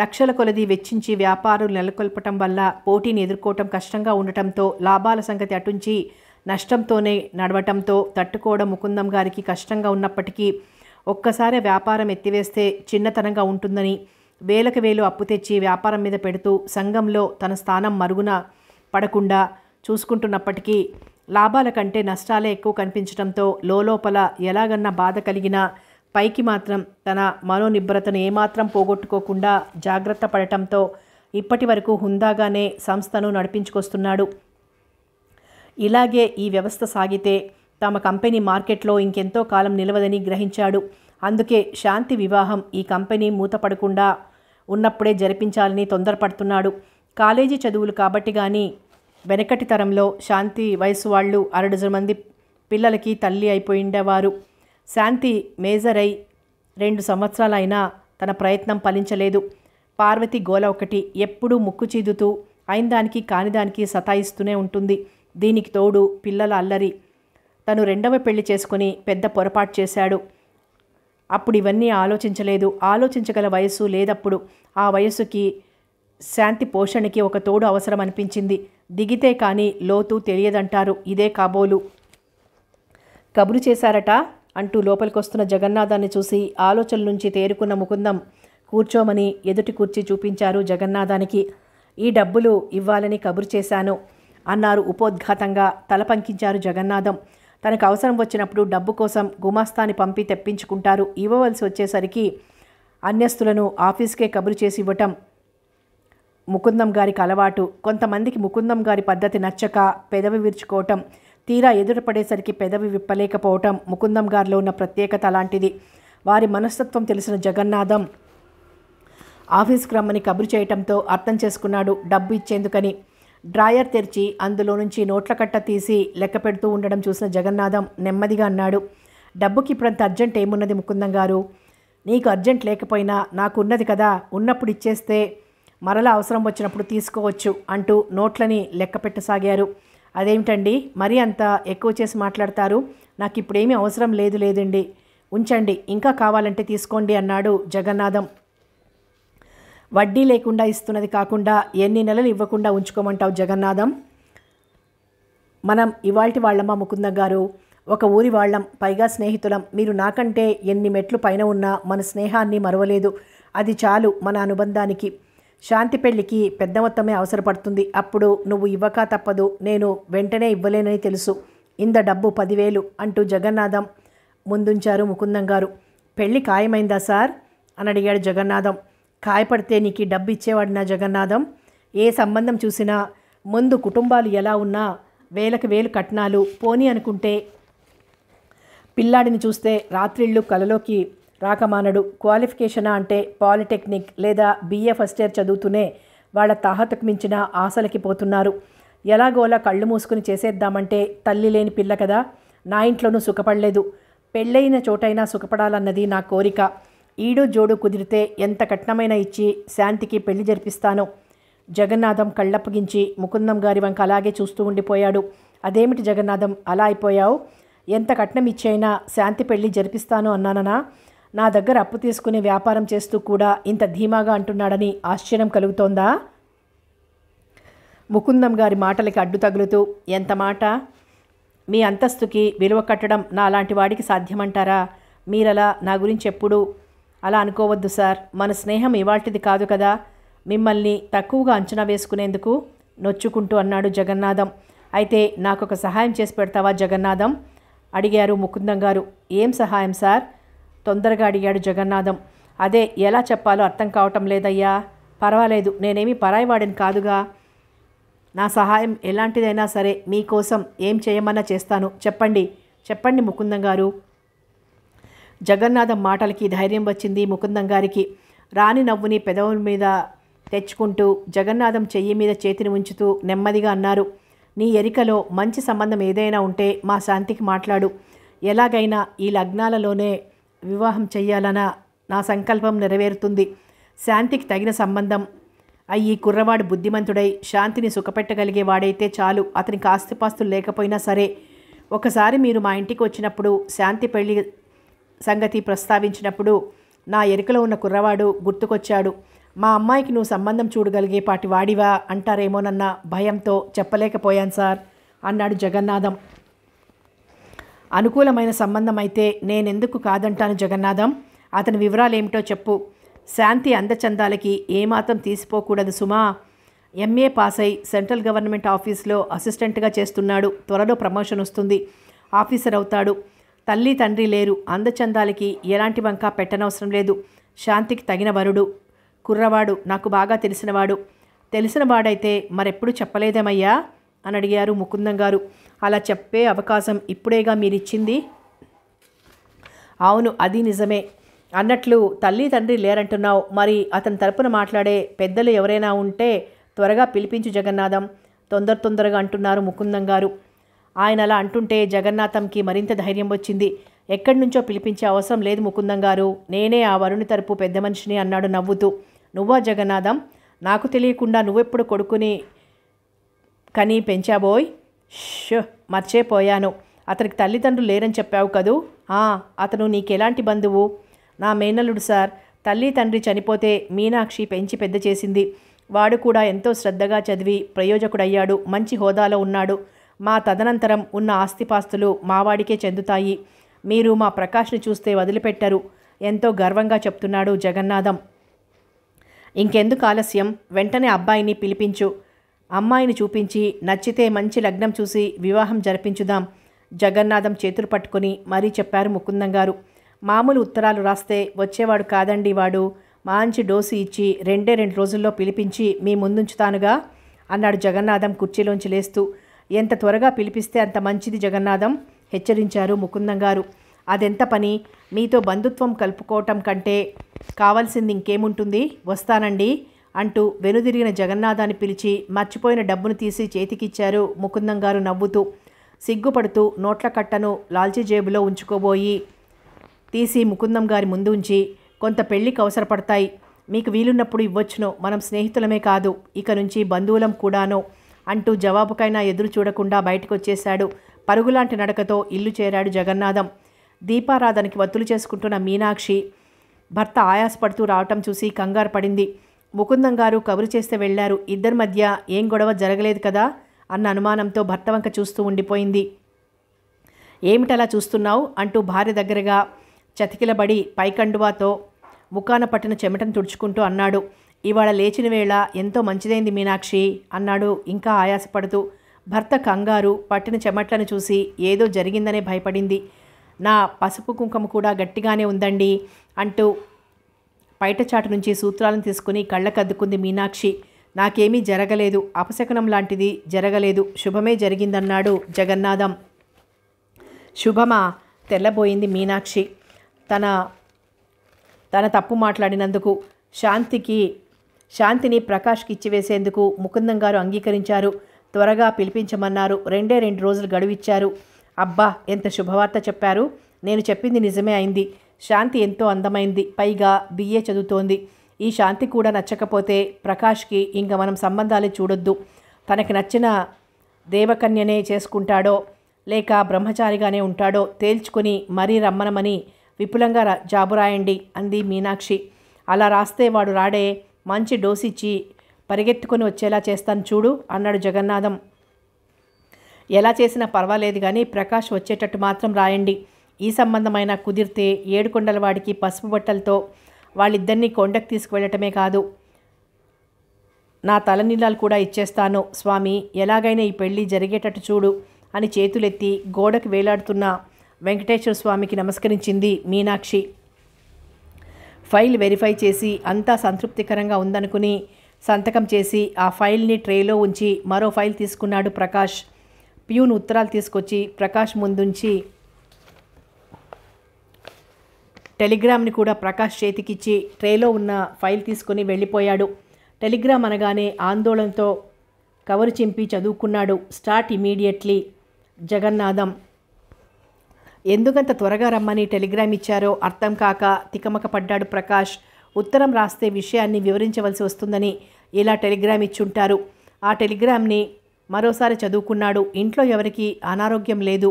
Speaker 1: లక్షల కొలది వెచ్చించి వ్యాపారులు నెలకొల్పటం వల్ల పోటీని ఎదుర్కోవటం కష్టంగా ఉండటంతో లాభాల సంగతి అటుంచి నష్టంతోనే నడవటంతో తట్టుకోవడం ముకుందం గారికి కష్టంగా ఉన్నప్పటికీ ఒక్కసారి వ్యాపారం ఎత్తివేస్తే చిన్నతనంగా ఉంటుందని వేలకు వేలు అప్పు తెచ్చి వ్యాపారం మీద పెడుతూ సంఘంలో తన స్థానం మరుగున పడకుండా చూసుకుంటున్నప్పటికీ లాభాల కంటే నష్టాలే ఎక్కువ కనిపించడంతో లోపల ఎలాగన్నా బాధ కలిగినా పైకి మాత్రం తన మనోనిబ్రతను ఏమాత్రం పోగొట్టుకోకుండా జాగ్రత్త పడటంతో ఇప్పటి వరకు హుందాగానే సంస్థను నడిపించుకొస్తున్నాడు ఇలాగే ఈ వ్యవస్థ సాగితే తమ కంపెనీ మార్కెట్లో ఇంకెంతో కాలం నిలవదని గ్రహించాడు అందుకే శాంతి వివాహం ఈ కంపెనీ మూతపడకుండా ఉన్నప్పుడే జరిపించాలని తొందరపడుతున్నాడు కాలేజీ చదువులు కాబట్టి కానీ వెనకటి తరంలో శాంతి వయసు వాళ్ళు అరడజన మంది పిల్లలకి తల్లి అయిపోయిండేవారు శాంతి మేజర్ అయి రెండు సంవత్సరాలైనా తన ప్రయత్నం ఫలించలేదు పార్వతి గోల ఒకటి ఎప్పుడూ ముక్కు చీదుతూ అయిన దానికి కానిదానికి సతాయిస్తూనే ఉంటుంది దీనికి తోడు పిల్లల అల్లరి తను రెండవ పెళ్లి చేసుకుని పెద్ద పొరపాటు చేశాడు అప్పుడు ఇవన్నీ ఆలోచించలేదు ఆలోచించగల వయస్సు లేదప్పుడు ఆ వయస్సుకి శాంతి పోషణకి ఒక తోడు అవసరం అనిపించింది దిగితే కానీ లోతు తెలియదంటారు ఇదే కాబోలు కబురు చేశారట అంటూ లోపలికొస్తున్న జగన్నాథాన్ని చూసి ఆలోచన నుంచి తేరుకున్న ముకుందం కూర్చోమని ఎదుటి కూర్చి చూపించారు జగన్నాథానికి ఈ డబ్బులు ఇవ్వాలని కబురు చేశాను అన్నారు ఉపోద్ఘాతంగా తల పంకించారు జగన్నాథం తనకు అవసరం వచ్చినప్పుడు డబ్బు కోసం గుమాస్తాని పంపి తెప్పించుకుంటారు ఇవ్వవలసి వచ్చేసరికి అన్యస్తులను ఆఫీస్కే కబురు చేసి ఇవ్వటం ముకుందం గారికి అలవాటు కొంతమందికి ముకుందం గారి పద్ధతి నచ్చక పెదవి విరుచుకోవటం తీరా ఎదురుపడేసరికి పెదవి విప్పలేకపోవటం ముకుందం గారిలో ఉన్న ప్రత్యేకత అలాంటిది వారి మనస్తత్వం తెలిసిన జగన్నాథం ఆఫీస్కి రమ్మని కబురు చేయటంతో అర్థం చేసుకున్నాడు డబ్బు ఇచ్చేందుకని డ్రాయర్ తెరిచి అందులో నుంచి నోట్ల కట్ట తీసి లెక్క పెడుతూ ఉండడం చూసిన జగన్నాథం నెమ్మదిగా అన్నాడు డబ్బుకి ఇప్పుడంత అర్జెంట్ ఏమున్నది ముకుందం గారు నీకు అర్జెంట్ లేకపోయినా నాకున్నది కదా ఉన్నప్పుడు ఇచ్చేస్తే మరల అవసరం వచ్చినప్పుడు తీసుకోవచ్చు అంటూ నోట్లని లెక్క పెట్టసాగారు అదేమిటండి మరీ అంత ఎక్కువ చేసి మాట్లాడతారు నాకు ఇప్పుడేమీ అవసరం లేదు లేదండి ఉంచండి ఇంకా కావాలంటే తీసుకోండి అన్నాడు జగన్నాథం వడ్డీ లేకుండా ఇస్తున్నది కాకుండా ఎన్ని నెలలు ఇవ్వకుండా ఉంచుకోమంటావు జగన్నాథం మనం ఇవాళ్టి వాళ్ళమ్మ ముకుంద గారు ఒక ఊరి వాళ్ళం పైగా స్నేహితులం మీరు నాకంటే ఎన్ని మెట్లు పైన ఉన్నా మన స్నేహాన్ని మరవలేదు అది చాలు మన అనుబంధానికి శాంతి పెళ్లికి పెద్ద మొత్తమే అవసరపడుతుంది అప్పుడు నువ్వు ఇవ్వక తప్పదు నేను వెంటనే ఇవ్వలేనని తెలుసు ఇంద డబ్బు పదివేలు అంటూ జగన్నాథం ముందుంచారు ముకుందం గారు పెళ్ళి ఖాయమైందా సార్ అని అడిగాడు జగన్నాథం ఖాయపడితే నీకు డబ్బు ఇచ్చేవాడిన జగన్నాథం ఏ సంబంధం చూసినా ముందు కుటుంబాలు ఎలా ఉన్నా వేలకు వేలు కట్నాలు పోని అనుకుంటే పిల్లాడిని చూస్తే రాత్రిళ్ళు కలలోకి రాకమానడు క్వాలిఫికేషన్ అంటే పాలిటెక్నిక్ లేదా బీఏ ఫస్ట్ ఇయర్ చదువుతూనే వాళ్ళ తాహతకు మించిన ఆశలకి పోతున్నారు ఎలాగోలా కళ్ళు మూసుకుని చేసేద్దామంటే తల్లి లేని పిల్ల కదా నా ఇంట్లోనూ సుఖపడలేదు పెళ్ళైన చోటైనా సుఖపడాలన్నది నా కోరిక ఈడు జోడు కుదిరితే ఎంత కట్నమైన ఇచ్చి శాంతికి పెళ్లి జరిపిస్తాను జగన్నాథం కళ్ళప్పగించి ముకుందం గారి వంక అలాగే చూస్తూ ఉండిపోయాడు అదేమిటి జగన్నాథం అలా అయిపోయావు ఎంత కట్నం ఇచ్చైనా శాంతి పెళ్లి జరిపిస్తాను అన్నాననా నా దగ్గర అప్పు తీసుకుని వ్యాపారం చేస్తూ కూడా ఇంత ధీమాగా అంటున్నాడని ఆశ్చర్యం కలుగుతోందా ముకుందం గారి మాటలకి అడ్డు తగులుతూ ఎంత మాట మీ అంతస్తుకి విలువ కట్టడం నా లాంటి వాడికి సాధ్యమంటారా మీరలా నా గురించి ఎప్పుడు అలా అనుకోవద్దు సార్ మన స్నేహం ఇవాల్టిది కాదు కదా మిమ్మల్ని తక్కువగా అంచనా వేసుకునేందుకు నొచ్చుకుంటూ అన్నాడు జగన్నాథం అయితే నాకొక సహాయం చేసి పెడతావా జగన్నాథం అడిగారు ముకుందం గారు ఏం సహాయం సార్ తొందరగా అడిగాడు జగన్నాథం అదే ఎలా చెప్పాలో అర్థం కావటం లేదయ్యా పర్వాలేదు నేనేమి పరాయివాడిని కాదుగా నా సహాయం ఎలాంటిదైనా సరే మీకోసం ఏం చేయమన్నా చేస్తాను చెప్పండి చెప్పండి ముకుందం గారు జగన్నాథం మాటలకి ధైర్యం వచ్చింది ముకుందం గారికి రాణి నవ్వుని పెదవుల మీద తెచ్చుకుంటూ జగన్నాథం చెయ్యి మీద చేతిని ఉంచుతూ నెమ్మదిగా అన్నారు నీ ఎరికలో మంచి సంబంధం ఏదైనా ఉంటే మా శాంతికి మాట్లాడు ఎలాగైనా ఈ లగ్నాలలోనే వివాహం చెయ్యాలన్న నా సంకల్పం నెరవేరుతుంది శాంతికి తగిన సంబంధం అయ్యి కుర్రవాడు బుద్ధిమంతుడై శాంతిని సుఖపెట్టగలిగే వాడైతే చాలు అతనికి ఆస్తిపాస్తులు లేకపోయినా సరే ఒకసారి మీరు మా ఇంటికి వచ్చినప్పుడు శాంతి పెళ్లి సంగతి ప్రస్తావించినప్పుడు నా ఎరుకలో ఉన్న కుర్రవాడు గుర్తుకొచ్చాడు మా అమ్మాయికి నువ్వు సంబంధం చూడగలిగే పాటి వాడివా అంటారేమోనన్న భయంతో చెప్పలేకపోయాను సార్ అన్నాడు జగన్నాథం అనుకూలమైన సంబంధం అయితే నేనెందుకు కాదంటాను జగన్నాథం అతని వివరాలు ఏమిటో చెప్పు శాంతి అందచందాలకి ఏమాత్రం తీసిపోకూడదు సుమా ఎంఏ పాస్ అయి సెంట్రల్ గవర్నమెంట్ ఆఫీస్లో అసిస్టెంట్గా చేస్తున్నాడు త్వరలో ప్రమోషన్ వస్తుంది ఆఫీసర్ అవుతాడు తల్లి తండ్రి లేరు అందచందాలకి ఎలాంటి వంక పెట్టనవసరం లేదు శాంతికి తగిన వరుడు కుర్రవాడు నాకు బాగా తెలిసినవాడు తెలిసినవాడైతే మరెప్పుడు చెప్పలేదేమయ్యా అని అడిగారు ముకుందం గారు అలా చెప్పే అవకాశం ఇప్పుడేగా మీరిచ్చింది అవును అది నిజమే అన్నట్లు తల్లి తండ్రి లేరంటున్నావు మరి అతని తరపున మాట్లాడే పెద్దలు ఎవరైనా ఉంటే త్వరగా పిలిపించు జగన్నాథం తొందర తొందరగా అంటున్నారు ముకుందం గారు ఆయన అలా అంటుంటే జగన్నాథంకి మరింత ధైర్యం వచ్చింది ఎక్కడి నుంచో పిలిపించే అవసరం లేదు ముకుందం గారు నేనే ఆ వరుణి తరపు పెద్ద మనిషిని అన్నాడు నవ్వుతూ నువ్వా జగన్నాథం నాకు తెలియకుండా నువ్వెప్పుడు కొడుకుని కనీ పెంచాబోయ్ షో మర్చేపోయాను అతనికి తల్లిదండ్రులు లేరని చెప్పావు కదూ అతను నీకెలాంటి బంధువు నా మేనల్లుడు సార్ తల్లి తండ్రి చనిపోతే మీనాక్షి పెంచి పెద్ద చేసింది వాడు కూడా ఎంతో శ్రద్ధగా చదివి ప్రయోజకుడయ్యాడు మంచి హోదాలో ఉన్నాడు మా తదనంతరం ఉన్న ఆస్తిపాస్తులు మావాడికే చెందుతాయి మీరు మా ప్రకాష్ని చూస్తే వదిలిపెట్టారు ఎంతో గర్వంగా చెప్తున్నాడు జగన్నాథం ఇంకెందుకు ఆలస్యం వెంటనే అబ్బాయిని పిలిపించు అమ్మాయిని చూపించి నచ్చితే మంచి లగ్నం చూసి వివాహం జరిపించుదాం జగన్నాథం చేతులు పట్టుకుని మరీ చెప్పారు ముకుందం గారు మామూలు ఉత్తరాలు రాస్తే వచ్చేవాడు కాదండి వాడు మంచి డోసు ఇచ్చి రెండే రెండు రోజుల్లో పిలిపించి మీ ముందుంచుతానుగా అన్నాడు జగన్నాథం కుర్చీలోంచి లేస్తూ ఎంత త్వరగా పిలిపిస్తే అంత మంచిది జగన్నాథం హెచ్చరించారు ముకుందం గారు అదెంత పని మీతో బంధుత్వం కలుపుకోవటం కంటే కావాల్సింది ఇంకేముంటుంది వస్తానండి అంటూ వెనుదిరిగిన జగన్నాథాన్ని పిలిచి మర్చిపోయిన డబ్బును తీసి చేతికిచ్చారు ముకుందం గారు నవ్వుతూ సిగ్గుపడుతూ నోట్ల కట్టను లాల్చీ జేబులో ఉంచుకోబోయి తీసి ముకుందం గారి ముందు ఉంచి కొంత పెళ్లికి అవసరపడతాయి మీకు వీలున్నప్పుడు ఇవ్వచ్చును మనం స్నేహితులమే కాదు ఇక నుంచి బంధువులం కూడాను అంటూ జవాబుకైనా ఎదురు చూడకుండా బయటకొచ్చేశాడు పరుగులాంటి నడకతో ఇల్లు చేరాడు జగన్నాథం దీపారాధనకి వత్తులు చేసుకుంటున్న మీనాక్షి భర్త ఆయాసపడుతూ రావటం చూసి కంగారు పడింది ముకుందం గారు కబురు చేస్తే వెళ్లారు ఇద్దరి మధ్య ఏం గొడవ జరగలేదు కదా అన్న అనుమానంతో భర్త వంక చూస్తూ ఉండిపోయింది ఏమిటలా చూస్తున్నావు అంటూ భార్య దగ్గరగా చతికిలబడి పైకండువాతో ముఖాన పట్టిన చెమటను తుడుచుకుంటూ అన్నాడు ఇవాళ లేచిన వేళ ఎంతో మంచిదైంది మీనాక్షి అన్నాడు ఇంకా ఆయాసపడుతూ భర్త కంగారు పట్టిన చెమట్లను చూసి ఏదో జరిగిందనే భయపడింది నా పసుపు కుంకుమ కూడా గట్టిగానే ఉందండి అంటూ చాటు నుంచి సూత్రాలను తీసుకుని కళ్ళకద్దుకుంది మీనాక్షి నాకేమీ జరగలేదు అపశకనం లాంటిది జరగలేదు శుభమే జరిగిందన్నాడు జగన్నాథం శుభమా తెల్లబోయింది మీనాక్షి తన తన తప్పు మాట్లాడినందుకు శాంతికి శాంతిని ప్రకాష్కి ఇచ్చివేసేందుకు ముకుందం గారు అంగీకరించారు త్వరగా పిలిపించమన్నారు రెండే రెండు రోజులు గడువిచ్చారు అబ్బా ఎంత శుభవార్త చెప్పారు నేను చెప్పింది నిజమే అయింది శాంతి ఎంతో అందమైంది పైగా బిఏ చదువుతోంది ఈ శాంతి కూడా నచ్చకపోతే ప్రకాష్కి ఇంక మనం సంబంధాలే చూడొద్దు తనకి నచ్చిన దేవకన్యనే చేసుకుంటాడో లేక బ్రహ్మచారిగానే ఉంటాడో తేల్చుకుని మరీ రమ్మనమని విపులంగా జాబు రాయండి అంది మీనాక్షి అలా రాస్తే వాడు రాడే మంచి డోసిచ్చి పరిగెత్తుకొని వచ్చేలా చేస్తాను చూడు అన్నాడు జగన్నాథం ఎలా చేసినా పర్వాలేదు కానీ ప్రకాష్ వచ్చేటట్టు మాత్రం రాయండి ఈ సంబంధమైన కుదిరితే ఏడుకొండలవాడికి పసుపు బట్టలతో వాళ్ళిద్దరినీ కొండకు తీసుకువెళ్ళటమే కాదు నా తలనీళ్ళాలు కూడా ఇచ్చేస్తాను స్వామి ఎలాగైనా ఈ పెళ్ళి జరిగేటట్టు చూడు అని చేతులెత్తి గోడకు వేలాడుతున్న వెంకటేశ్వర స్వామికి నమస్కరించింది మీనాక్షి ఫైల్ వెరిఫై చేసి అంతా సంతృప్తికరంగా ఉందనుకుని సంతకం చేసి ఆ ఫైల్ని ట్రేలో ఉంచి మరో ఫైల్ తీసుకున్నాడు ప్రకాష్ ప్యూన్ ఉత్తరాలు తీసుకొచ్చి ప్రకాష్ ముందుంచి టెలిగ్రామ్ని కూడా ప్రకాష్ చేతికిచ్చి ట్రేలో ఉన్న ఫైల్ తీసుకుని వెళ్ళిపోయాడు టెలిగ్రామ్ అనగానే ఆందోళనతో కవరు చింపి చదువుకున్నాడు స్టార్ట్ ఇమీడియట్లీ జగన్నాథం ఎందుకంత త్వరగా రమ్మని టెలిగ్రామ్ ఇచ్చారో అర్థం కాక తికమక పడ్డాడు ప్రకాష్ ఉత్తరం రాస్తే విషయాన్ని వివరించవలసి వస్తుందని ఇలా టెలిగ్రామ్ ఇచ్చుంటారు ఆ టెలిగ్రామ్ని మరోసారి చదువుకున్నాడు ఇంట్లో ఎవరికీ అనారోగ్యం లేదు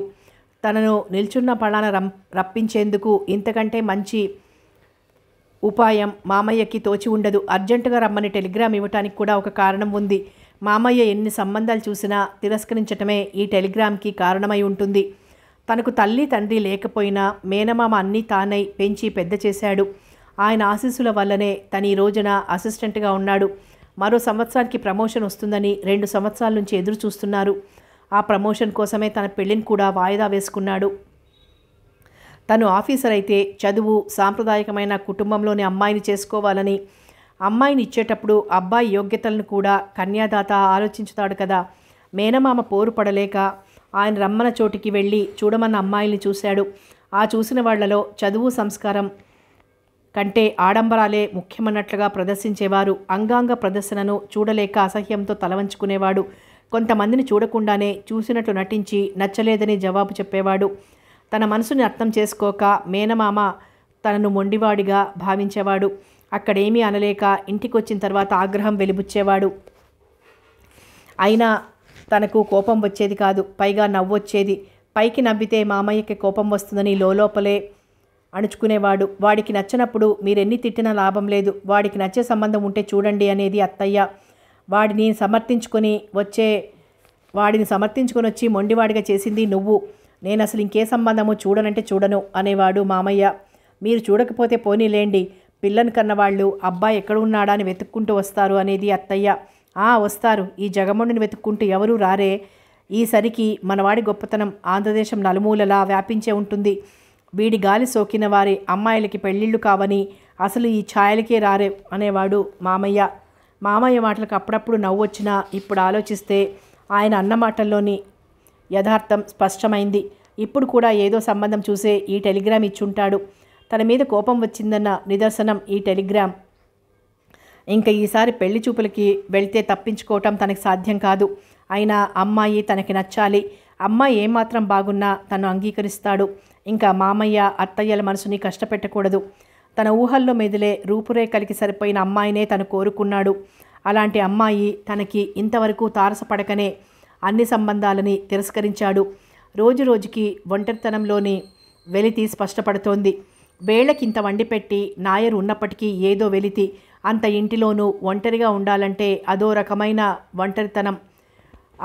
Speaker 1: తనను నిల్చున్న పళాన రం రప్పించేందుకు ఇంతకంటే మంచి ఉపాయం మామయ్యకి తోచి ఉండదు అర్జెంటుగా రమ్మని టెలిగ్రామ్ ఇవ్వటానికి కూడా ఒక కారణం ఉంది మామయ్య ఎన్ని సంబంధాలు చూసినా తిరస్కరించటమే ఈ టెలిగ్రామ్కి కారణమై ఉంటుంది తనకు తల్లి తండ్రి లేకపోయినా మేనమామ అన్నీ తానై పెంచి పెద్ద చేశాడు ఆయన ఆశీస్సుల వల్లనే తను ఈ రోజున అసిస్టెంట్గా ఉన్నాడు మరో సంవత్సరానికి ప్రమోషన్ వస్తుందని రెండు సంవత్సరాల నుంచి ఎదురు చూస్తున్నారు ఆ ప్రమోషన్ కోసమే తన పెళ్లిని కూడా వాయిదా వేసుకున్నాడు తను ఆఫీసర్ అయితే చదువు సాంప్రదాయకమైన కుటుంబంలోని అమ్మాయిని చేసుకోవాలని అమ్మాయిని ఇచ్చేటప్పుడు అబ్బాయి యోగ్యతలను కూడా కన్యాదాత ఆలోచించుతాడు కదా మేనమామ పోరు పడలేక ఆయన రమ్మన చోటికి వెళ్ళి చూడమన్న అమ్మాయిల్ని చూశాడు ఆ చూసిన వాళ్లలో చదువు సంస్కారం కంటే ఆడంబరాలే ముఖ్యమన్నట్లుగా ప్రదర్శించేవారు అంగాంగ ప్రదర్శనను చూడలేక అసహ్యంతో తలవంచుకునేవాడు కొంతమందిని చూడకుండానే చూసినట్లు నటించి నచ్చలేదని జవాబు చెప్పేవాడు తన మనసుని అర్థం చేసుకోక మేనమామ తనను మొండివాడిగా భావించేవాడు అక్కడేమీ అనలేక ఇంటికొచ్చిన తర్వాత ఆగ్రహం వెలిబుచ్చేవాడు అయినా తనకు కోపం వచ్చేది కాదు పైగా నవ్వొచ్చేది పైకి నవ్వితే మామయ్యకి కోపం వస్తుందని లోపలే అణుచుకునేవాడు వాడికి నచ్చినప్పుడు మీరెన్ని తిట్టినా లాభం లేదు వాడికి నచ్చే సంబంధం ఉంటే చూడండి అనేది అత్తయ్య వాడిని సమర్థించుకొని వచ్చే వాడిని సమర్థించుకొని వచ్చి మొండివాడిగా చేసింది నువ్వు నేను అసలు ఇంకే సంబంధము చూడనంటే చూడను అనేవాడు మామయ్య మీరు చూడకపోతే పోనీలేండి పిల్లని కన్నవాళ్ళు అబ్బాయి ఎక్కడ ఉన్నాడా అని వెతుక్కుంటూ వస్తారు అనేది అత్తయ్య ఆ వస్తారు ఈ జగముండిని వెతుక్కుంటూ ఎవరూ రారే ఈసరికి మనవాడి గొప్పతనం ఆంధ్రదేశం నలుమూలలా వ్యాపించే ఉంటుంది వీడి గాలి సోకిన వారి అమ్మాయిలకి పెళ్ళిళ్ళు కావని అసలు ఈ ఛాయలకే రారే అనేవాడు మామయ్య మామయ్య మాటలకు అప్పుడప్పుడు నవ్వు వచ్చినా ఇప్పుడు ఆలోచిస్తే ఆయన అన్న మాటల్లోని యథార్థం స్పష్టమైంది ఇప్పుడు కూడా ఏదో సంబంధం చూసే ఈ టెలిగ్రామ్ ఇచ్చుంటాడు తన మీద కోపం వచ్చిందన్న నిదర్శనం ఈ టెలిగ్రామ్ ఇంకా ఈసారి పెళ్లి చూపులకి వెళ్తే తప్పించుకోవటం తనకు సాధ్యం కాదు అయినా అమ్మాయి తనకి నచ్చాలి అమ్మాయి ఏమాత్రం బాగున్నా తను అంగీకరిస్తాడు ఇంకా మామయ్య అత్తయ్యల మనసుని కష్టపెట్టకూడదు తన ఊహల్లో మెదిలే రూపురేఖలకి సరిపోయిన అమ్మాయినే తను కోరుకున్నాడు అలాంటి అమ్మాయి తనకి ఇంతవరకు తారసపడకనే అన్ని సంబంధాలని తిరస్కరించాడు రోజు రోజుకి ఒంటరితనంలోని వెలితి స్పష్టపడుతోంది వేళకింత వండిపెట్టి నాయర్ ఉన్నప్పటికీ ఏదో వెలితి అంత ఇంటిలోనూ ఒంటరిగా ఉండాలంటే అదో రకమైన ఒంటరితనం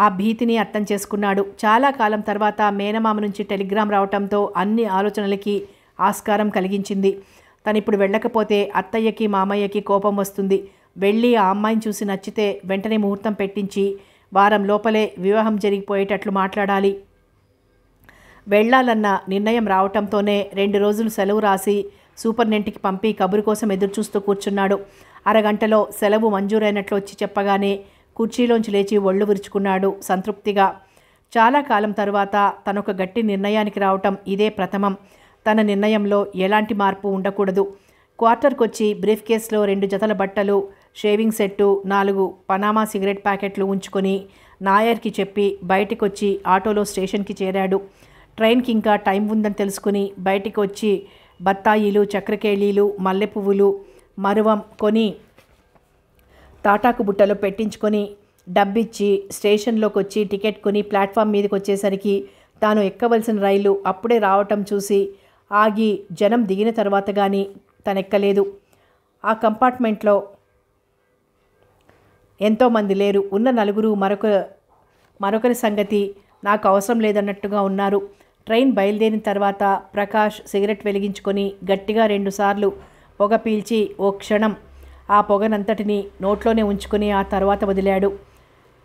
Speaker 1: ఆ భీతిని అర్థం చేసుకున్నాడు చాలా కాలం తర్వాత మేనమామ నుంచి టెలిగ్రామ్ రావటంతో అన్ని ఆలోచనలకి ఆస్కారం కలిగించింది తను ఇప్పుడు వెళ్ళకపోతే అత్తయ్యకి మామయ్యకి కోపం వస్తుంది వెళ్ళి ఆ అమ్మాయిని చూసి నచ్చితే వెంటనే ముహూర్తం పెట్టించి వారం లోపలే వివాహం జరిగిపోయేటట్లు మాట్లాడాలి వెళ్ళాలన్న నిర్ణయం రావటంతోనే రెండు రోజులు సెలవు రాసి సూపర్నెంట్కి పంపి కబురు కోసం ఎదురుచూస్తూ కూర్చున్నాడు అరగంటలో సెలవు మంజూరైనట్లు వచ్చి చెప్పగానే కుర్చీలోంచి లేచి ఒళ్ళు విరుచుకున్నాడు సంతృప్తిగా చాలా కాలం తరువాత తనొక గట్టి నిర్ణయానికి రావటం ఇదే ప్రథమం తన నిర్ణయంలో ఎలాంటి మార్పు ఉండకూడదు క్వార్టర్కొచ్చి బ్రీఫ్ కేస్లో రెండు జతల బట్టలు షేవింగ్ సెట్టు నాలుగు పనామా సిగరెట్ ప్యాకెట్లు ఉంచుకొని నాయర్కి చెప్పి బయటికొచ్చి ఆటోలో స్టేషన్కి చేరాడు ట్రైన్కి ఇంకా టైం ఉందని తెలుసుకుని బయటికి వచ్చి బత్తాయిలు చక్రకేళీలు పువ్వులు మరువం కొని తాటాకు బుట్టలో పెట్టించుకొని డబ్బిచ్చి స్టేషన్లోకి వచ్చి టికెట్ కొని ప్లాట్ఫామ్ మీదకి వచ్చేసరికి తాను ఎక్కవలసిన రైలు అప్పుడే రావటం చూసి ఆగి జనం దిగిన తర్వాత కానీ తనెక్కలేదు ఆ కంపార్ట్మెంట్లో ఎంతోమంది లేరు ఉన్న నలుగురు మరొక మరొకరి సంగతి నాకు అవసరం లేదన్నట్టుగా ఉన్నారు ట్రైన్ బయలుదేరిన తర్వాత ప్రకాష్ సిగరెట్ వెలిగించుకొని గట్టిగా రెండుసార్లు పొగ పీల్చి ఓ క్షణం ఆ పొగనంతటిని నోట్లోనే ఉంచుకొని ఆ తర్వాత వదిలాడు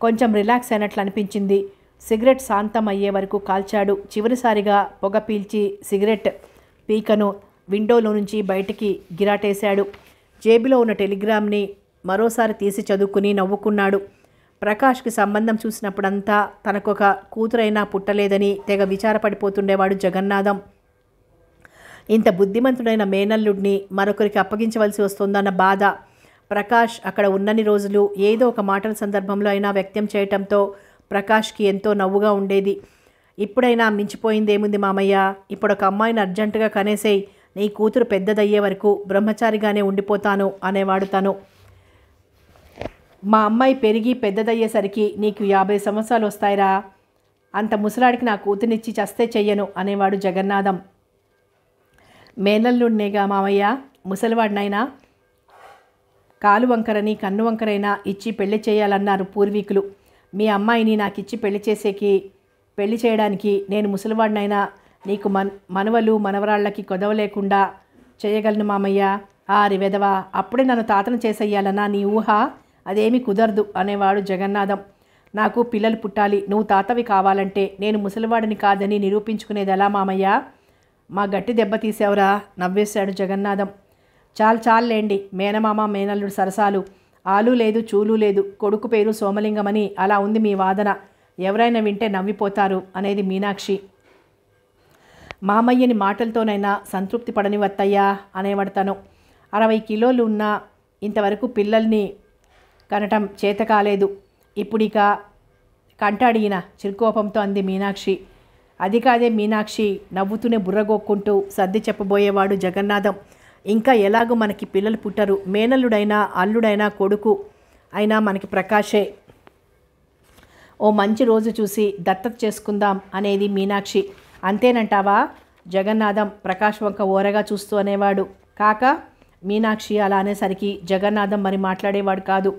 Speaker 1: కొంచెం రిలాక్స్ అయినట్లు అనిపించింది సిగరెట్ శాంతం అయ్యే వరకు కాల్చాడు చివరిసారిగా పొగ పీల్చి సిగరెట్ పీకను విండోలో నుంచి బయటికి గిరాటేశాడు జేబులో ఉన్న టెలిగ్రామ్ని మరోసారి తీసి చదువుకుని నవ్వుకున్నాడు ప్రకాష్కి సంబంధం చూసినప్పుడంతా తనకొక కూతురైనా పుట్టలేదని తెగ విచారపడిపోతుండేవాడు జగన్నాథం ఇంత బుద్ధిమంతుడైన మేనల్లుడిని మరొకరికి అప్పగించవలసి వస్తుందన్న బాధ ప్రకాష్ అక్కడ ఉన్నన్ని రోజులు ఏదో ఒక మాటల సందర్భంలో అయినా వ్యక్తం చేయటంతో ప్రకాష్కి ఎంతో నవ్వుగా ఉండేది ఇప్పుడైనా మించిపోయిందేముంది మామయ్య ఇప్పుడు ఒక అమ్మాయిని అర్జెంటుగా కనేసేయి నీ కూతురు పెద్దదయ్యే వరకు బ్రహ్మచారిగానే ఉండిపోతాను అనేవాడు తను మా అమ్మాయి పెరిగి పెద్దదయ్యేసరికి నీకు యాభై సంవత్సరాలు వస్తాయిరా అంత ముసలాడికి నా కూతురినిచ్చి చస్తే చెయ్యను అనేవాడు జగన్నాథం మేనల్లుండేగా మామయ్య ముసలివాడినైనా కాలు వంకరని కన్ను వంకరైనా ఇచ్చి పెళ్లి చేయాలన్నారు పూర్వీకులు మీ అమ్మాయిని నాకు ఇచ్చి పెళ్లి చేసేకి పెళ్లి చేయడానికి నేను ముసలివాడినైనా నీకు మన్ మనవలు మనవరాళ్ళకి కొదవ లేకుండా చేయగలను మామయ్య ఆరి వెదవా అప్పుడే నన్ను తాతను చేసేయాలన్నా నీ ఊహ అదేమి కుదరదు అనేవాడు జగన్నాథం నాకు పిల్లలు పుట్టాలి నువ్వు తాతవి కావాలంటే నేను ముసలివాడిని కాదని నిరూపించుకునేది ఎలా మామయ్య మా గట్టి దెబ్బ తీసావురా నవ్వేశాడు జగన్నాథం చాలు చాలులేండి మేనమామ మేనల్లుడు సరసాలు ఆలు లేదు చూలు లేదు కొడుకు పేరు సోమలింగమని అలా ఉంది మీ వాదన ఎవరైనా వింటే నవ్విపోతారు అనేది మీనాక్షి మామయ్యని మాటలతోనైనా సంతృప్తి పడని వత్తయ్యా తను అరవై కిలోలు ఉన్నా ఇంతవరకు పిల్లల్ని కనటం చేత కాలేదు ఇప్పుడిక కంటాడిగిన చిరుకోపంతో అంది మీనాక్షి అది కాదే మీనాక్షి నవ్వుతూనే బుర్రగోక్కుంటూ సర్ది చెప్పబోయేవాడు జగన్నాథం ఇంకా ఎలాగో మనకి పిల్లలు పుట్టరు మేనల్లుడైనా అల్లుడైనా కొడుకు అయినా మనకి ప్రకాశే ఓ మంచి రోజు చూసి దత్తత చేసుకుందాం అనేది మీనాక్షి అంతేనంటావా జగన్నాథం ప్రకాష్ వంక ఓరగా చూస్తూ అనేవాడు కాక మీనాక్షి అలా అనేసరికి జగన్నాథం మరి మాట్లాడేవాడు కాదు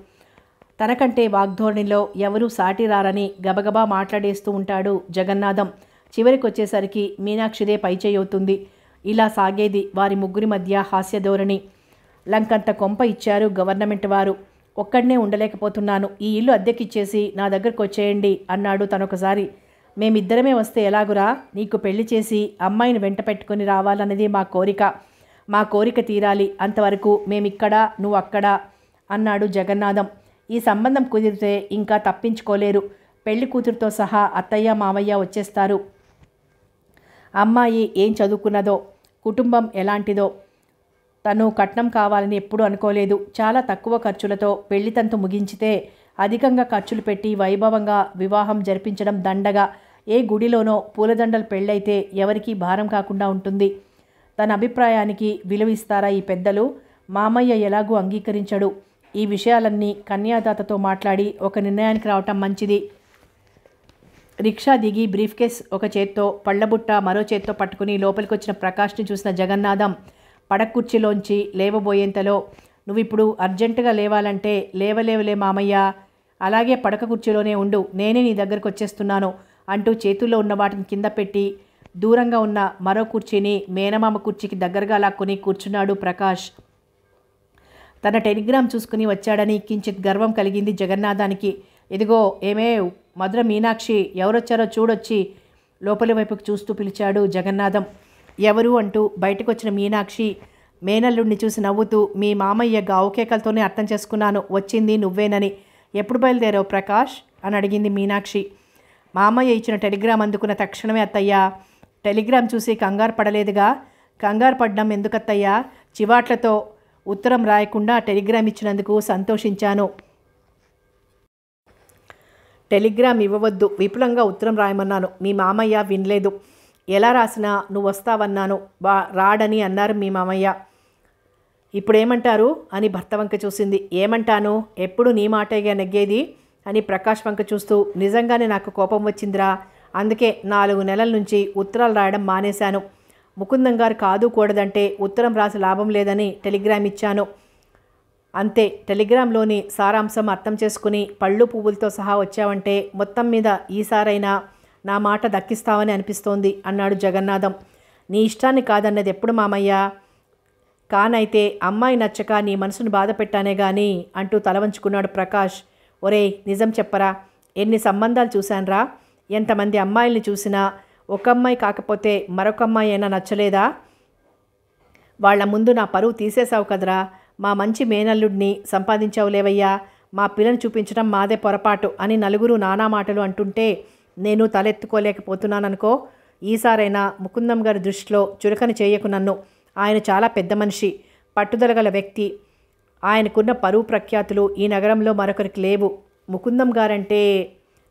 Speaker 1: తనకంటే వాగ్ధోరణిలో ఎవరూ సాటి రారని గబగబా మాట్లాడేస్తూ ఉంటాడు జగన్నాథం చివరికి వచ్చేసరికి మీనాక్షిదే అవుతుంది ఇలా సాగేది వారి ముగ్గురి మధ్య హాస్యధోరణి లంకంత కొంప ఇచ్చారు గవర్నమెంట్ వారు ఒక్కడనే ఉండలేకపోతున్నాను ఈ ఇల్లు అద్దెకిచ్చేసి నా దగ్గరకు వచ్చేయండి అన్నాడు తనొకసారి మేమిద్దరమే వస్తే ఎలాగురా నీకు పెళ్లి చేసి అమ్మాయిని వెంట పెట్టుకుని రావాలన్నది మా కోరిక మా కోరిక తీరాలి అంతవరకు మేమిక్కడ నువ్వు అక్కడ అన్నాడు జగన్నాథం ఈ సంబంధం కుదిరితే ఇంకా తప్పించుకోలేరు పెళ్లి కూతురుతో సహా అత్తయ్య మామయ్య వచ్చేస్తారు అమ్మాయి ఏం చదువుకున్నదో కుటుంబం ఎలాంటిదో తను కట్నం కావాలని ఎప్పుడూ అనుకోలేదు చాలా తక్కువ ఖర్చులతో పెళ్లితంతు ముగించితే అధికంగా ఖర్చులు పెట్టి వైభవంగా వివాహం జరిపించడం దండగా ఏ గుడిలోనో పూలదండలు పెళ్ళైతే ఎవరికీ భారం కాకుండా ఉంటుంది తన అభిప్రాయానికి విలువిస్తారా ఈ పెద్దలు మామయ్య ఎలాగూ అంగీకరించడు ఈ విషయాలన్నీ కన్యాదాతతో మాట్లాడి ఒక నిర్ణయానికి రావటం మంచిది రిక్షా దిగి బ్రీఫ్ కేస్ ఒక చేత్తో పళ్ళబుట్ట మరో చేత్తో పట్టుకుని లోపలికొచ్చిన ప్రకాష్ని చూసిన జగన్నాథం పడకుర్చీలోంచి లేవబోయేంతలో నువ్విప్పుడు అర్జెంటుగా లేవాలంటే లేవలేవలే మామయ్య అలాగే పడక కుర్చీలోనే ఉండు నేనే నీ దగ్గరకు వచ్చేస్తున్నాను అంటూ చేతుల్లో ఉన్న వాటిని కింద పెట్టి దూరంగా ఉన్న మరో కుర్చీని మేనమామ కుర్చీకి దగ్గరగా లాక్కొని కూర్చున్నాడు ప్రకాష్ తన టెలిగ్రామ్ చూసుకుని వచ్చాడని కించిత్ గర్వం కలిగింది జగన్నాథానికి ఇదిగో ఏమే మధుర మీనాక్షి ఎవరొచ్చారో చూడొచ్చి లోపలి వైపుకు చూస్తూ పిలిచాడు జగన్నాథం ఎవరు అంటూ బయటకు వచ్చిన మీనాక్షి మేనల్లుడిని చూసి నవ్వుతూ మీ మామయ్య గావుకేకలతోనే అర్థం చేసుకున్నాను వచ్చింది నువ్వేనని ఎప్పుడు బయలుదేరావు ప్రకాష్ అని అడిగింది మీనాక్షి మామయ్య ఇచ్చిన టెలిగ్రామ్ అందుకున్న తక్షణమే అత్తయ్యా టెలిగ్రామ్ చూసి కంగారు పడలేదుగా కంగారు పడ్డం ఎందుకత్తయ్యా చివాట్లతో ఉత్తరం రాయకుండా టెలిగ్రామ్ ఇచ్చినందుకు సంతోషించాను టెలిగ్రామ్ ఇవ్వవద్దు విపులంగా ఉత్తరం రాయమన్నాను మీ మామయ్య వినలేదు ఎలా రాసినా నువ్వు వస్తావన్నాను బా రాడని అన్నారు మీ మామయ్య ఇప్పుడేమంటారు అని భర్త వంక చూసింది ఏమంటాను ఎప్పుడు నీ మాటగా నెగ్గేది అని ప్రకాష్ వంక చూస్తూ నిజంగానే నాకు కోపం వచ్చిందిరా అందుకే నాలుగు నెలల నుంచి ఉత్తరాలు రాయడం మానేశాను ముకుందం గారు కాదు కూడదంటే ఉత్తరం రాసి లాభం లేదని టెలిగ్రామ్ ఇచ్చాను అంతే టెలిగ్రామ్లోని సారాంశం అర్థం చేసుకుని పళ్ళు పువ్వులతో సహా వచ్చావంటే మొత్తం మీద ఈసారైనా నా మాట దక్కిస్తావని అనిపిస్తోంది అన్నాడు జగన్నాథం నీ ఇష్టాన్ని కాదన్నది ఎప్పుడు మామయ్య కానైతే అమ్మాయి నచ్చక నీ మనసును బాధ పెట్టానే గాని అంటూ తలవంచుకున్నాడు ప్రకాష్ ఒరే నిజం చెప్పరా ఎన్ని సంబంధాలు చూశానరా ఎంతమంది అమ్మాయిల్ని చూసినా ఒక అమ్మాయి కాకపోతే మరొక అమ్మాయి అయినా నచ్చలేదా వాళ్ల ముందు నా పరువు తీసేశావు కదరా మా మంచి మేనల్లుడిని సంపాదించావు లేవయ్యా మా పిల్లని చూపించడం మాదే పొరపాటు అని నలుగురు నానా మాటలు అంటుంటే నేను తలెత్తుకోలేకపోతున్నాననుకో ఈసారైనా ముకుందం గారి దృష్టిలో చురకన చేయకు నన్ను ఆయన చాలా పెద్ద మనిషి పట్టుదల గల వ్యక్తి ఆయనకున్న పరువు ప్రఖ్యాతులు ఈ నగరంలో మరొకరికి లేవు ముకుందం గారంటే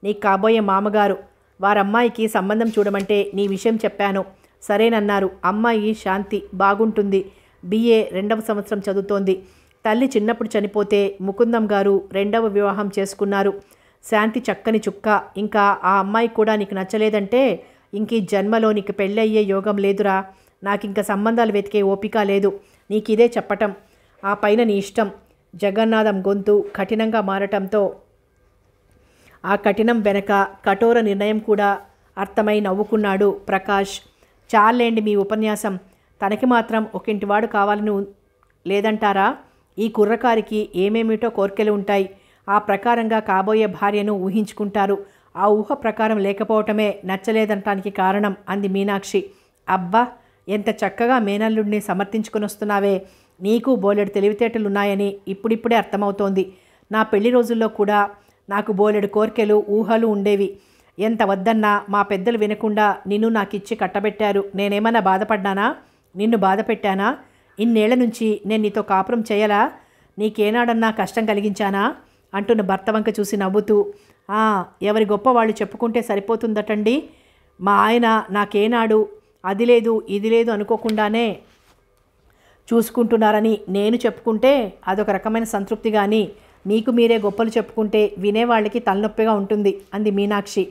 Speaker 1: నీ కాబోయే మామగారు వారమ్మాయికి సంబంధం చూడమంటే నీ విషయం చెప్పాను సరేనన్నారు అమ్మాయి శాంతి బాగుంటుంది బిఏ రెండవ సంవత్సరం చదువుతోంది తల్లి చిన్నప్పుడు చనిపోతే ముకుందం గారు రెండవ వివాహం చేసుకున్నారు శాంతి చక్కని చుక్క ఇంకా ఆ అమ్మాయి కూడా నీకు నచ్చలేదంటే ఇంక ఈ జన్మలో నీకు పెళ్ళయ్యే యోగం లేదురా నాకు ఇంకా సంబంధాలు వెతికే ఓపిక లేదు నీకు ఇదే చెప్పటం ఆ పైన నీ ఇష్టం జగన్నాథం గొంతు కఠినంగా మారటంతో ఆ కఠినం వెనక కఠోర నిర్ణయం కూడా అర్థమై నవ్వుకున్నాడు ప్రకాష్ చాలేండి మీ ఉపన్యాసం తనకి మాత్రం ఒకింటివాడు కావాలని లేదంటారా ఈ కుర్రకారికి ఏమేమిటో కోరికలు ఉంటాయి ఆ ప్రకారంగా కాబోయే భార్యను ఊహించుకుంటారు ఆ ఊహ ప్రకారం లేకపోవటమే నచ్చలేదనటానికి కారణం అంది మీనాక్షి అబ్బా ఎంత చక్కగా మేనల్లుడిని సమర్థించుకుని వస్తున్నావే నీకు బోలెడు తెలివితేటలు ఉన్నాయని ఇప్పుడిప్పుడే అర్థమవుతోంది నా పెళ్లి రోజుల్లో కూడా నాకు బోలెడు కోర్కెలు ఊహలు ఉండేవి ఎంత వద్దన్నా మా పెద్దలు వినకుండా నిన్ను నాకిచ్చి కట్టబెట్టారు నేనేమన్నా బాధపడ్డానా నిన్ను బాధపెట్టానా ఇన్నేళ్ల నుంచి నేను నీతో కాపురం చేయలా నీకేనాడన్నా కష్టం కలిగించానా అంటున్న భర్త వంక చూసి నవ్వుతూ ఎవరి గొప్ప వాళ్ళు చెప్పుకుంటే సరిపోతుందటండి మా ఆయన నాకేనాడు అది లేదు ఇది లేదు అనుకోకుండానే చూసుకుంటున్నారని నేను చెప్పుకుంటే అదొక రకమైన సంతృప్తి కానీ మీకు మీరే గొప్పలు చెప్పుకుంటే వినేవాళ్ళకి తలనొప్పిగా ఉంటుంది అంది మీనాక్షి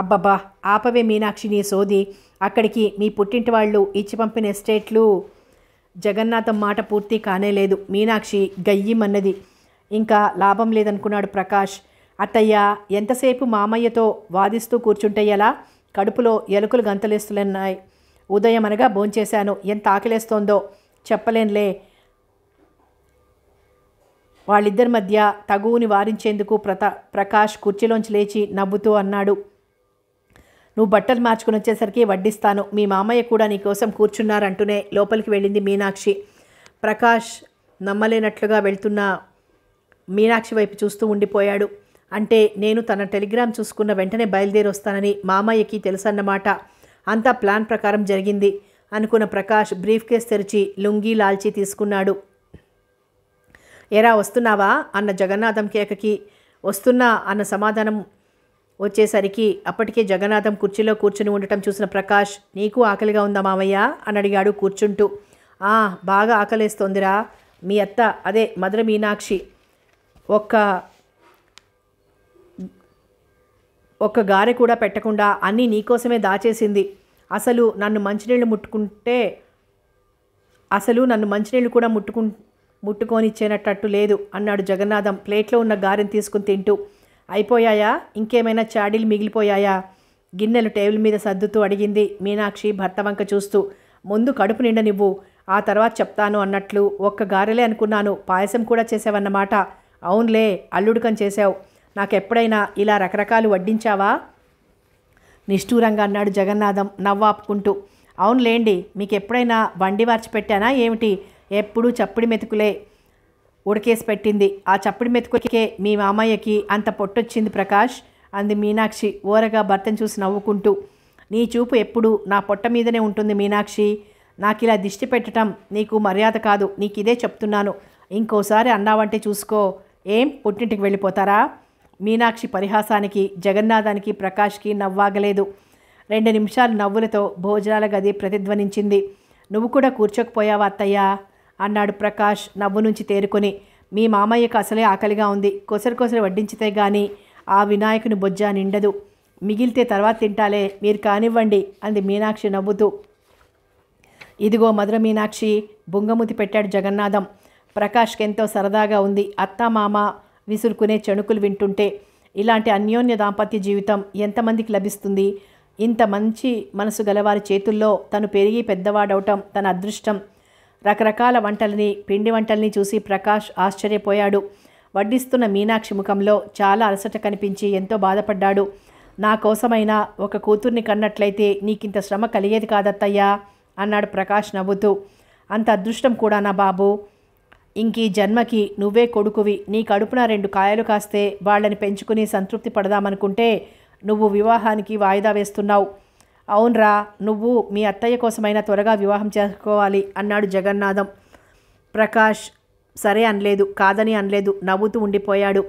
Speaker 1: అబ్బబ్బా ఆపవే మీనాక్షి నీ సోది అక్కడికి మీ పుట్టింటి వాళ్ళు ఇచ్చి పంపిన ఎస్టేట్లు జగన్నాథం మాట పూర్తి కానేలేదు మీనాక్షి గయ్యిమన్నది ఇంకా లాభం లేదనుకున్నాడు ప్రకాష్ అత్తయ్య ఎంతసేపు మామయ్యతో వాదిస్తూ కూర్చుంటే ఎలా కడుపులో ఎలుకలు గంతలేస్తున్నాయి ఉదయం అనగా భోంచేశాను ఎంత ఆకలేస్తోందో చెప్పలేనులే వాళ్ళిద్దరి మధ్య తగువుని వారించేందుకు ప్రతా ప్రకాష్ కుర్చీలోంచి లేచి నవ్వుతూ అన్నాడు నువ్వు బట్టలు మార్చుకుని వచ్చేసరికి వడ్డిస్తాను మీ మామయ్య కూడా నీకోసం కూర్చున్నారంటూనే లోపలికి వెళ్ళింది మీనాక్షి ప్రకాష్ నమ్మలేనట్లుగా వెళ్తున్న మీనాక్షి వైపు చూస్తూ ఉండిపోయాడు అంటే నేను తన టెలిగ్రామ్ చూసుకున్న వెంటనే బయలుదేరి వస్తానని మామయ్యకి తెలుసన్నమాట అంతా ప్లాన్ ప్రకారం జరిగింది అనుకున్న ప్రకాష్ బ్రీఫ్ కేస్ తెరిచి లుంగీ లాల్చి తీసుకున్నాడు ఎరా వస్తున్నావా అన్న జగన్నాథం కేకకి వస్తున్నా అన్న సమాధానం వచ్చేసరికి అప్పటికే జగన్నాథం కుర్చీలో కూర్చుని ఉండటం చూసిన ప్రకాష్ నీకు ఆకలిగా ఉందా మామయ్య అని అడిగాడు కూర్చుంటూ బాగా ఆకలేస్తోందిరా మీ అత్త అదే మధుర మీనాక్షి ఒక్క ఒక్క గారె కూడా పెట్టకుండా అన్నీ నీకోసమే దాచేసింది అసలు నన్ను మంచినీళ్ళు ముట్టుకుంటే అసలు నన్ను మంచినీళ్ళు కూడా ముట్టుకు ముట్టుకొనిచ్చేనట్టు లేదు అన్నాడు జగన్నాథం ప్లేట్లో ఉన్న గారెని తీసుకుని తింటూ అయిపోయాయా ఇంకేమైనా చాడీలు మిగిలిపోయాయా గిన్నెలు టేబుల్ మీద సర్దుతూ అడిగింది మీనాక్షి భర్త వంక చూస్తూ ముందు కడుపు నిండనివ్వు ఆ తర్వాత చెప్తాను అన్నట్లు ఒక్క గారెలే అనుకున్నాను పాయసం కూడా చేసేవన్నమాట అవునులే అల్లుడుకం చేశావు నాకెప్పుడైనా ఇలా రకరకాలు వడ్డించావా నిష్ఠూరంగా అన్నాడు జగన్నాథం నవ్వాపుకుంటూ అవునులేండి మీకు ఎప్పుడైనా వండి వార్చి పెట్టానా ఏమిటి ఎప్పుడూ చప్పుడి మెతుకులే ఉడకేసి పెట్టింది ఆ చప్పుడి మెతుకులకే మీ మామయ్యకి అంత పొట్టొచ్చింది ప్రకాష్ అంది మీనాక్షి ఓరగా భర్తను చూసి నవ్వుకుంటూ నీ చూపు ఎప్పుడు నా పొట్ట మీదనే ఉంటుంది మీనాక్షి నాకు ఇలా దిష్టి పెట్టడం నీకు మర్యాద కాదు నీకు ఇదే చెప్తున్నాను ఇంకోసారి అన్నావంటే చూసుకో ఏం పుట్టింటికి వెళ్ళిపోతారా మీనాక్షి పరిహాసానికి జగన్నాథానికి ప్రకాష్కి నవ్వాగలేదు రెండు నిమిషాలు నవ్వులతో భోజనాల గది ప్రతిధ్వనించింది నువ్వు కూడా కూర్చోకపోయావా అత్తయ్యా అన్నాడు ప్రకాష్ నవ్వు నుంచి తేరుకొని మీ మామయ్యకు అసలే ఆకలిగా ఉంది కొసరు కొసరు వడ్డించితే గాని ఆ వినాయకుని బొజ్జా నిండదు మిగిలితే తర్వాత తింటాలే మీరు కానివ్వండి అంది మీనాక్షి నవ్వుతూ ఇదిగో మధుర మీనాక్షి బుంగముతి పెట్టాడు జగన్నాథం ప్రకాష్కి ఎంతో సరదాగా ఉంది అత్త మామ విసురుకునే చణుకులు వింటుంటే ఇలాంటి అన్యోన్య దాంపత్య జీవితం ఎంతమందికి లభిస్తుంది ఇంత మంచి మనసు గలవారి చేతుల్లో తను పెరిగి పెద్దవాడవటం తన అదృష్టం రకరకాల వంటలని పిండి వంటల్ని చూసి ప్రకాష్ ఆశ్చర్యపోయాడు వడ్డిస్తున్న మీనాక్షి ముఖంలో చాలా అలసట కనిపించి ఎంతో బాధపడ్డాడు నా కోసమైనా ఒక కూతుర్ని కన్నట్లయితే నీకింత శ్రమ కలిగేది కాదత్తయ్యా అన్నాడు ప్రకాష్ నవ్వుతూ అంత అదృష్టం కూడా నా బాబు ఇంకీ జన్మకి నువ్వే కొడుకువి నీ కడుపున రెండు కాయలు కాస్తే వాళ్ళని పెంచుకుని సంతృప్తి పడదామనుకుంటే నువ్వు వివాహానికి వాయిదా వేస్తున్నావు అవునరా నువ్వు మీ అత్తయ్య కోసమైనా త్వరగా వివాహం చేసుకోవాలి అన్నాడు జగన్నాథం ప్రకాష్ సరే అనలేదు కాదని అనలేదు నవ్వుతూ ఉండిపోయాడు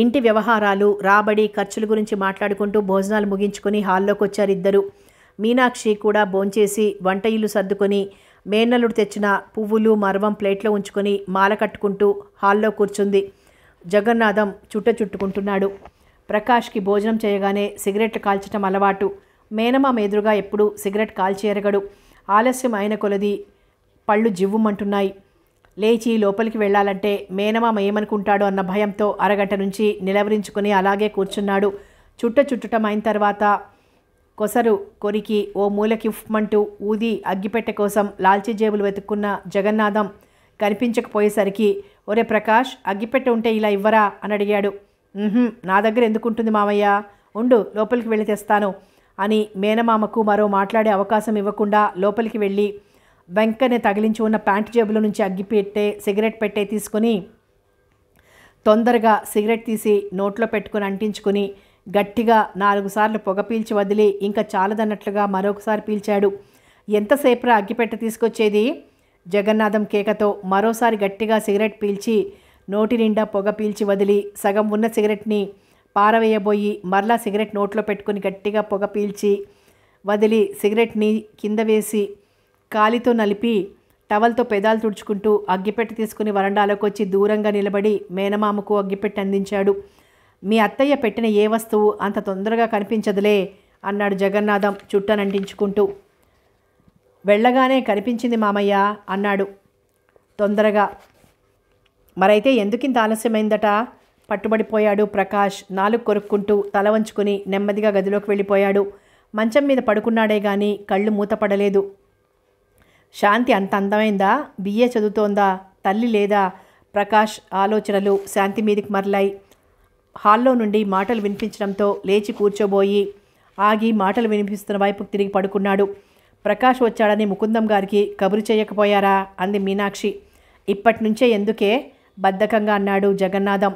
Speaker 1: ఇంటి వ్యవహారాలు రాబడి ఖర్చుల గురించి మాట్లాడుకుంటూ భోజనాలు ముగించుకుని హాల్లోకి వచ్చారు ఇద్దరు మీనాక్షి కూడా భోంచేసి వంట ఇల్లు సర్దుకొని మేనల్లుడు తెచ్చిన పువ్వులు మరవం ప్లేట్లో ఉంచుకొని మాల కట్టుకుంటూ హాల్లో కూర్చుంది జగన్నాథం చుట్ట చుట్టుకుంటున్నాడు ప్రకాష్కి భోజనం చేయగానే సిగరెట్లు కాల్చటం అలవాటు మేనమామ ఎదురుగా ఎప్పుడూ సిగరెట్ కాల్చి ఎరగడు ఆలస్యం అయిన కొలది పళ్ళు జివ్వుమంటున్నాయి లేచి లోపలికి వెళ్ళాలంటే మేనమామ ఏమనుకుంటాడో అన్న భయంతో అరగంట నుంచి నిలవరించుకుని అలాగే కూర్చున్నాడు చుట్ట చుట్టటం అయిన తర్వాత కొసరు కొరికి ఓ మూలకి ఉఫ్మంటూ ఊది అగ్గిపెట్టె కోసం లాల్చీ జేబులు వెతుక్కున్న జగన్నాథం కనిపించకపోయేసరికి ఒరే ప్రకాష్ అగ్గిపెట్టె ఉంటే ఇలా ఇవ్వరా అని అడిగాడు నా దగ్గర ఎందుకుంటుంది మామయ్య ఉండు లోపలికి వెళ్ళి తెస్తాను అని మేనమామకు మరో మాట్లాడే అవకాశం ఇవ్వకుండా లోపలికి వెళ్ళి వెంకనే తగిలించి ఉన్న ప్యాంట్ జేబుల నుంచి అగ్గిపెట్టే సిగరెట్ పెట్టే తీసుకుని తొందరగా సిగరెట్ తీసి నోట్లో పెట్టుకుని అంటించుకుని గట్టిగా నాలుగు సార్లు పొగ పీల్చి వదిలి ఇంకా చాలదన్నట్లుగా మరొకసారి పీల్చాడు ఎంతసేపురా అగ్గిపెట్ట తీసుకొచ్చేది జగన్నాథం కేకతో మరోసారి గట్టిగా సిగరెట్ పీల్చి నోటి నిండా పొగ పీల్చి వదిలి సగం ఉన్న సిగరెట్ని పారవేయబోయి మరలా సిగరెట్ నోట్లో పెట్టుకుని గట్టిగా పొగ పీల్చి వదిలి సిగరెట్ని కింద వేసి కాలితో నలిపి టవల్తో పెదాలు తుడుచుకుంటూ అగ్గిపెట్ట తీసుకుని వరండాలోకి వచ్చి దూరంగా నిలబడి మేనమామకు అగ్గిపెట్టి అందించాడు మీ అత్తయ్య పెట్టిన ఏ వస్తువు అంత తొందరగా కనిపించదులే అన్నాడు జగన్నాథం చుట్టనంటించుకుంటూ వెళ్ళగానే కనిపించింది మామయ్య అన్నాడు తొందరగా మరైతే ఎందుకింత ఆలస్యమైందట పట్టుబడిపోయాడు ప్రకాష్ నాలుగు కొరుక్కుంటూ తల వంచుకుని నెమ్మదిగా గదిలోకి వెళ్ళిపోయాడు మంచం మీద పడుకున్నాడే గాని కళ్ళు మూతపడలేదు శాంతి అంత అందమైందా బిఏ చదువుతోందా తల్లి లేదా ప్రకాష్ ఆలోచనలు శాంతి మీదికి మరలాయి హాల్లో నుండి మాటలు వినిపించడంతో లేచి కూర్చోబోయి ఆగి మాటలు వినిపిస్తున్న వైపు తిరిగి పడుకున్నాడు ప్రకాష్ వచ్చాడని ముకుందం గారికి కబురు చేయకపోయారా అంది మీనాక్షి ఇప్పటి నుంచే ఎందుకే బద్ధకంగా అన్నాడు జగన్నాథం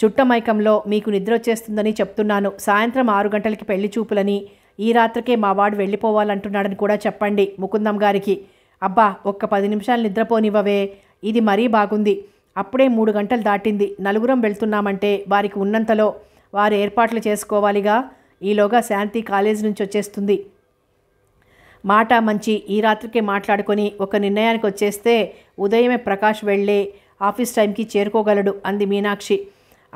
Speaker 1: చుట్టమైకంలో మీకు నిద్ర వచ్చేస్తుందని చెప్తున్నాను సాయంత్రం ఆరు గంటలకి పెళ్లి చూపులని ఈ రాత్రికే మా వాడు వెళ్ళిపోవాలంటున్నాడని కూడా చెప్పండి ముకుందం గారికి అబ్బా ఒక్క పది నిమిషాలు నిద్రపోనివ్వవే ఇది మరీ బాగుంది అప్పుడే మూడు గంటలు దాటింది నలుగురం వెళ్తున్నామంటే వారికి ఉన్నంతలో వారు ఏర్పాట్లు చేసుకోవాలిగా ఈలోగా శాంతి కాలేజీ నుంచి వచ్చేస్తుంది మాట మంచి ఈ రాత్రికే మాట్లాడుకొని ఒక నిర్ణయానికి వచ్చేస్తే ఉదయమే ప్రకాష్ వెళ్ళే ఆఫీస్ టైంకి చేరుకోగలడు అంది మీనాక్షి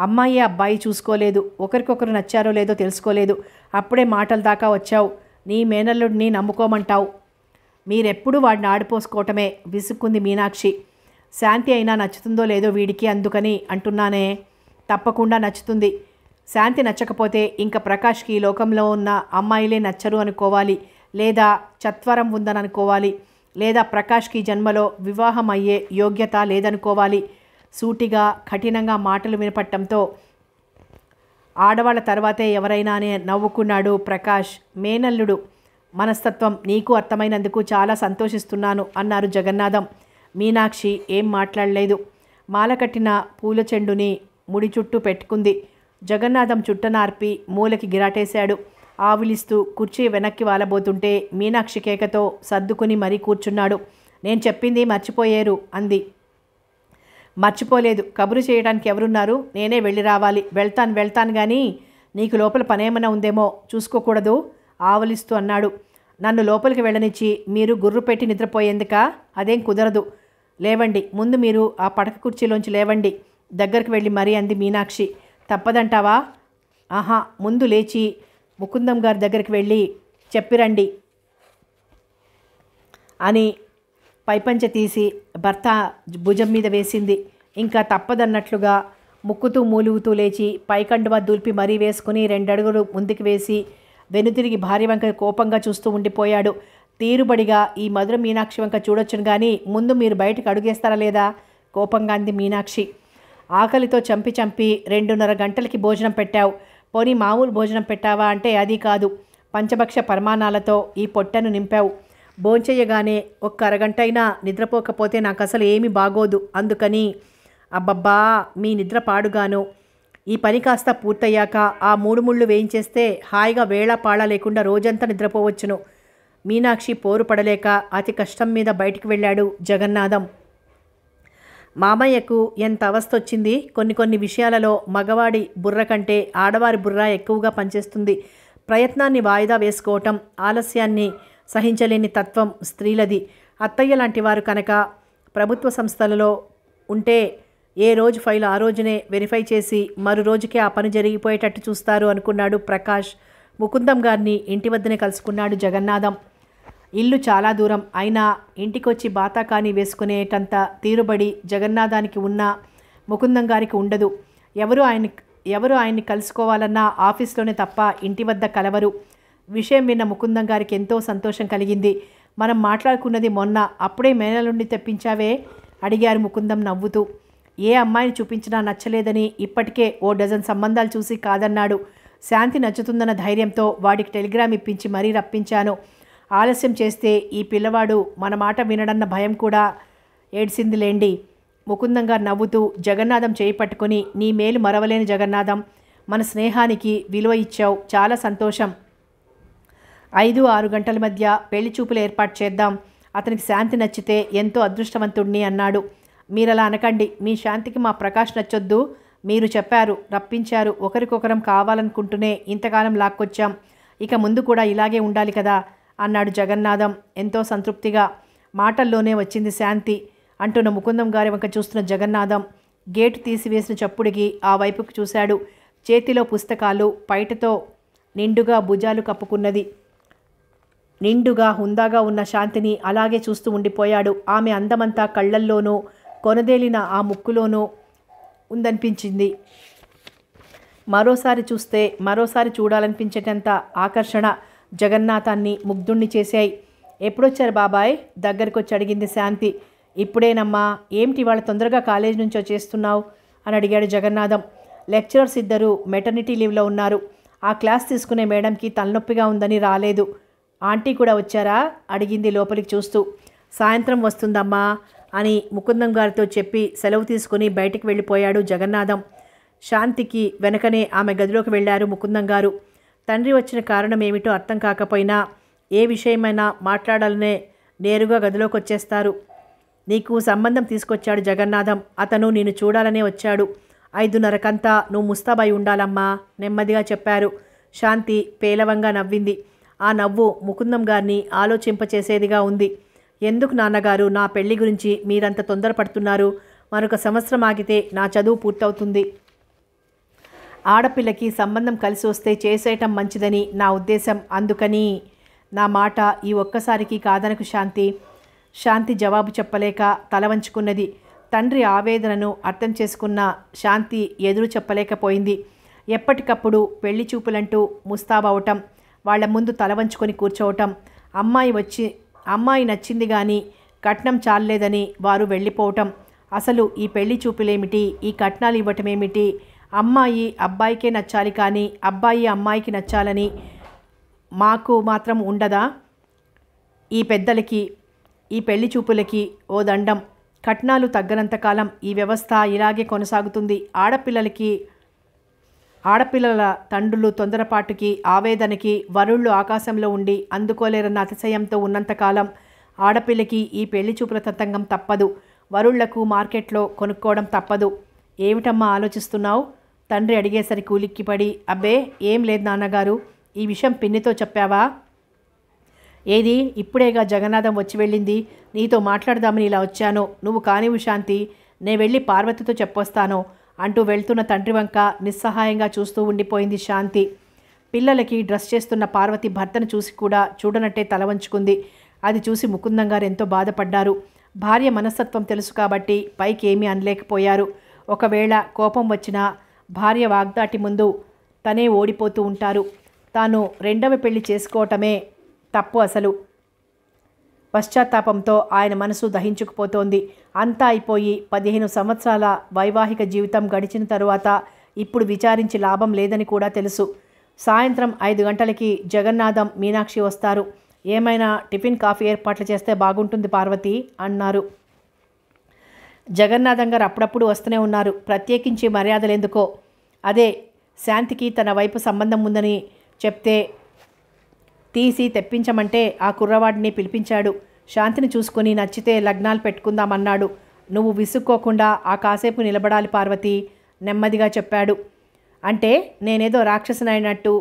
Speaker 1: అమ్మాయి అబ్బాయి చూసుకోలేదు ఒకరికొకరు నచ్చారో లేదో తెలుసుకోలేదు అప్పుడే మాటల దాకా వచ్చావు నీ మేనల్లుడిని నమ్ముకోమంటావు మీరెప్పుడు వాడిని ఆడిపోసుకోవటమే విసుక్కుంది మీనాక్షి శాంతి అయినా నచ్చుతుందో లేదో వీడికి అందుకని అంటున్నానే తప్పకుండా నచ్చుతుంది శాంతి నచ్చకపోతే ఇంకా ప్రకాష్కి లోకంలో ఉన్న అమ్మాయిలే నచ్చరు అనుకోవాలి లేదా చత్వరం ఉందని అనుకోవాలి లేదా ప్రకాష్కి జన్మలో వివాహం అయ్యే యోగ్యత లేదనుకోవాలి సూటిగా కఠినంగా మాటలు వినపడటంతో ఆడవాళ్ళ తర్వాతే ఎవరైనానే నవ్వుకున్నాడు ప్రకాష్ మేనల్లుడు మనస్తత్వం నీకు అర్థమైనందుకు చాలా సంతోషిస్తున్నాను అన్నారు జగన్నాథం మీనాక్షి ఏం మాట్లాడలేదు మాల కట్టిన పూల చెండుని ముడి చుట్టూ పెట్టుకుంది జగన్నాథం చుట్టనార్పి మూలకి గిరాటేశాడు ఆవులిస్తూ కుర్చీ వెనక్కి వాలబోతుంటే మీనాక్షి కేకతో సర్దుకుని మరీ కూర్చున్నాడు నేను చెప్పింది మర్చిపోయారు అంది మర్చిపోలేదు కబురు చేయడానికి ఎవరున్నారు నేనే వెళ్ళి రావాలి వెళ్తాను వెళ్తాను కానీ నీకు లోపల పనేమైనా ఉందేమో చూసుకోకూడదు ఆవలిస్తూ అన్నాడు నన్ను లోపలికి వెళ్ళనిచ్చి మీరు గుర్రు పెట్టి నిద్రపోయేందుక అదేం కుదరదు లేవండి ముందు మీరు ఆ పడక కుర్చీలోంచి లేవండి దగ్గరికి వెళ్ళి మరీ అంది మీనాక్షి తప్పదంటావా ఆహా ముందు లేచి ముకుందం గారి దగ్గరికి వెళ్ళి చెప్పిరండి అని పైపంచ తీసి భర్త భుజం మీద వేసింది ఇంకా తప్పదన్నట్లుగా ముక్కుతూ మూలుగుతూ లేచి పైకండువ దులిపి మరీ వేసుకుని రెండడుగులు ముందుకు వేసి వెనుతిరిగి భార్య వంక కోపంగా చూస్తూ ఉండిపోయాడు తీరుబడిగా ఈ మధుర మీనాక్షి వంక చూడొచ్చును కానీ ముందు మీరు బయటకు అడుగేస్తారా లేదా కోపంగా అంది మీనాక్షి ఆకలితో చంపి చంపి రెండున్నర గంటలకి భోజనం పెట్టావు పోనీ మామూలు భోజనం పెట్టావా అంటే అది కాదు పంచభక్ష పరమాణాలతో ఈ పొట్టను నింపావు భోంచేయగానే ఒక్క అరగంట అయినా నిద్రపోకపోతే నాకు అసలు ఏమీ బాగోదు అందుకని అబ్బబ్బా మీ నిద్ర పాడుగాను ఈ పని కాస్త పూర్తయ్యాక ఆ మూడు ముళ్ళు వేయించేస్తే హాయిగా వేళ పాళ లేకుండా రోజంతా నిద్రపోవచ్చును మీనాక్షి పోరుపడలేక అతి కష్టం మీద బయటికి వెళ్ళాడు జగన్నాథం మామయ్యకు ఎంత అవస్థ వచ్చింది కొన్ని కొన్ని విషయాలలో మగవాడి బుర్ర కంటే ఆడవారి బుర్ర ఎక్కువగా పనిచేస్తుంది ప్రయత్నాన్ని వాయిదా వేసుకోవటం ఆలస్యాన్ని సహించలేని తత్వం స్త్రీలది అత్తయ్య లాంటి వారు కనుక ప్రభుత్వ సంస్థలలో ఉంటే ఏ రోజు ఫైల్ ఆ రోజునే వెరిఫై చేసి మరో రోజుకే ఆ పని జరిగిపోయేటట్టు చూస్తారు అనుకున్నాడు ప్రకాష్ ముకుందం గారిని ఇంటి వద్దనే కలుసుకున్నాడు జగన్నాథం ఇల్లు చాలా దూరం అయినా ఇంటికొచ్చి బాతాకాని వేసుకునేటంత తీరుబడి జగన్నాథానికి ఉన్న ముకుందం గారికి ఉండదు ఎవరు ఆయన ఎవరు ఆయన్ని కలుసుకోవాలన్నా ఆఫీస్లోనే తప్ప ఇంటి వద్ద కలవరు విషయం విన్న ముకుందం గారికి ఎంతో సంతోషం కలిగింది మనం మాట్లాడుకున్నది మొన్న అప్పుడే నుండి తెప్పించావే అడిగారు ముకుందం నవ్వుతూ ఏ అమ్మాయిని చూపించినా నచ్చలేదని ఇప్పటికే ఓ డజన్ సంబంధాలు చూసి కాదన్నాడు శాంతి నచ్చుతుందన్న ధైర్యంతో వాడికి టెలిగ్రామ్ ఇప్పించి మరీ రప్పించాను ఆలస్యం చేస్తే ఈ పిల్లవాడు మన మాట వినడన్న భయం కూడా ఏడ్సిందిలేండి ముకుందంగా నవ్వుతూ జగన్నాథం చేయి పట్టుకుని నీ మేలు మరవలేని జగన్నాథం మన స్నేహానికి విలువ ఇచ్చావు చాలా సంతోషం ఐదు ఆరు గంటల మధ్య పెళ్లి చూపులు ఏర్పాటు చేద్దాం అతనికి శాంతి నచ్చితే ఎంతో అదృష్టవంతుడిని అన్నాడు మీరలా అనకండి మీ శాంతికి మా ప్రకాష్ నచ్చొద్దు మీరు చెప్పారు రప్పించారు ఒకరికొకరం కావాలనుకుంటూనే ఇంతకాలం లాక్కొచ్చాం ఇక ముందు కూడా ఇలాగే ఉండాలి కదా అన్నాడు జగన్నాథం ఎంతో సంతృప్తిగా మాటల్లోనే వచ్చింది శాంతి అంటున్న ముకుందం గారి వంక చూస్తున్న జగన్నాథం గేటు తీసివేసిన చప్పుడికి ఆ వైపుకు చూశాడు చేతిలో పుస్తకాలు పైటతో నిండుగా భుజాలు కప్పుకున్నది నిండుగా హుందాగా ఉన్న శాంతిని అలాగే చూస్తూ ఉండిపోయాడు ఆమె అందమంతా కళ్ళల్లోనూ కొనదేలిన ఆ ముక్కులోనూ ఉందనిపించింది మరోసారి చూస్తే మరోసారి చూడాలనిపించేటంత ఆకర్షణ జగన్నాథాన్ని ముగ్ధుణ్ణి చేశాయి ఎప్పుడొచ్చారు బాబాయ్ దగ్గరకు వచ్చి అడిగింది శాంతి ఇప్పుడేనమ్మా ఏమిటి వాళ్ళు తొందరగా కాలేజ్ నుంచి వచ్చేస్తున్నావు అని అడిగాడు జగన్నాథం లెక్చరర్స్ ఇద్దరు మెటర్నిటీ లీవ్లో ఉన్నారు ఆ క్లాస్ తీసుకునే మేడంకి తలనొప్పిగా ఉందని రాలేదు ఆంటీ కూడా వచ్చారా అడిగింది లోపలికి చూస్తూ సాయంత్రం వస్తుందమ్మా అని ముకుందం గారితో చెప్పి సెలవు తీసుకుని బయటికి వెళ్ళిపోయాడు జగన్నాథం శాంతికి వెనకనే ఆమె గదిలోకి వెళ్ళారు ముకుందం గారు తండ్రి వచ్చిన కారణం ఏమిటో అర్థం కాకపోయినా ఏ విషయమైనా మాట్లాడాలనే నేరుగా గదిలోకి వచ్చేస్తారు నీకు సంబంధం తీసుకొచ్చాడు జగన్నాథం అతను నేను చూడాలనే వచ్చాడు ఐదున్నరకంతా నువ్వు ముస్తాబాయి ఉండాలమ్మా నెమ్మదిగా చెప్పారు శాంతి పేలవంగా నవ్వింది ఆ నవ్వు ముకుందం గారిని ఆలోచింపచేసేదిగా ఉంది ఎందుకు నాన్నగారు నా పెళ్లి గురించి మీరంత తొందరపడుతున్నారు మరొక సంవత్సరం ఆగితే నా చదువు పూర్తవుతుంది ఆడపిల్లకి సంబంధం కలిసి వస్తే చేసేయటం మంచిదని నా ఉద్దేశం అందుకని నా మాట ఈ ఒక్కసారికి కాదనకు శాంతి శాంతి జవాబు చెప్పలేక తల వంచుకున్నది తండ్రి ఆవేదనను అర్థం చేసుకున్న శాంతి ఎదురు చెప్పలేకపోయింది ఎప్పటికప్పుడు పెళ్లి చూపులంటూ ముస్తాబవటం వాళ్ల ముందు తల వంచుకొని కూర్చోవటం అమ్మాయి వచ్చి అమ్మాయి నచ్చింది కానీ కట్నం చాలలేదని వారు వెళ్ళిపోవటం అసలు ఈ పెళ్లి చూపులేమిటి ఈ కట్నాలు ఇవ్వటమేమిటి అమ్మాయి అబ్బాయికే నచ్చాలి కానీ అబ్బాయి అమ్మాయికి నచ్చాలని మాకు మాత్రం ఉండదా ఈ పెద్దలకి ఈ పెళ్లి చూపులకి ఓ దండం కట్నాలు తగ్గనంతకాలం ఈ వ్యవస్థ ఇలాగే కొనసాగుతుంది ఆడపిల్లలకి ఆడపిల్లల తండ్రులు తొందరపాటుకి ఆవేదనకి వరుళ్ళు ఆకాశంలో ఉండి అందుకోలేరన్న అతిశయంతో ఉన్నంతకాలం ఆడపిల్లకి ఈ పెళ్లి చూపుల తతంగం తప్పదు వరుళ్లకు మార్కెట్లో కొనుక్కోవడం తప్పదు ఏమిటమ్మా ఆలోచిస్తున్నావు తండ్రి అడిగేసరికి ఉలిక్కిపడి అబ్బే ఏం లేదు నాన్నగారు ఈ విషయం పిన్నితో చెప్పావా ఏది ఇప్పుడేగా జగన్నాథం వచ్చి వెళ్ళింది నీతో మాట్లాడదామని ఇలా వచ్చాను నువ్వు కానివు శాంతి నే వెళ్ళి పార్వతితో చెప్పొస్తాను అంటూ వెళ్తున్న తండ్రి వంక నిస్సహాయంగా చూస్తూ ఉండిపోయింది శాంతి పిల్లలకి డ్రెస్ చేస్తున్న పార్వతి భర్తను చూసి కూడా చూడనట్టే తల వంచుకుంది అది చూసి ముకుందం గారు ఎంతో బాధపడ్డారు భార్య మనస్తత్వం తెలుసు కాబట్టి పైకి ఏమీ అనలేకపోయారు ఒకవేళ కోపం వచ్చినా భార్య వాగ్దాటి ముందు తనే ఓడిపోతూ ఉంటారు తాను రెండవ పెళ్లి చేసుకోవటమే తప్పు అసలు పశ్చాత్తాపంతో ఆయన మనసు దహించుకుపోతోంది అంతా అయిపోయి పదిహేను సంవత్సరాల వైవాహిక జీవితం గడిచిన తరువాత ఇప్పుడు విచారించి లాభం లేదని కూడా తెలుసు సాయంత్రం ఐదు గంటలకి జగన్నాథం మీనాక్షి వస్తారు ఏమైనా టిఫిన్ కాఫీ ఏర్పాట్లు చేస్తే బాగుంటుంది పార్వతి అన్నారు జగన్నాథం గారు అప్పుడప్పుడు వస్తూనే ఉన్నారు ప్రత్యేకించి ఎందుకో అదే శాంతికి తన వైపు సంబంధం ఉందని చెప్తే తీసి తెప్పించమంటే ఆ కుర్రవాడిని పిలిపించాడు శాంతిని చూసుకుని నచ్చితే లగ్నాలు పెట్టుకుందామన్నాడు నువ్వు విసుక్కోకుండా ఆ కాసేపు నిలబడాలి పార్వతి నెమ్మదిగా చెప్పాడు అంటే నేనేదో రాక్షసునైనట్టు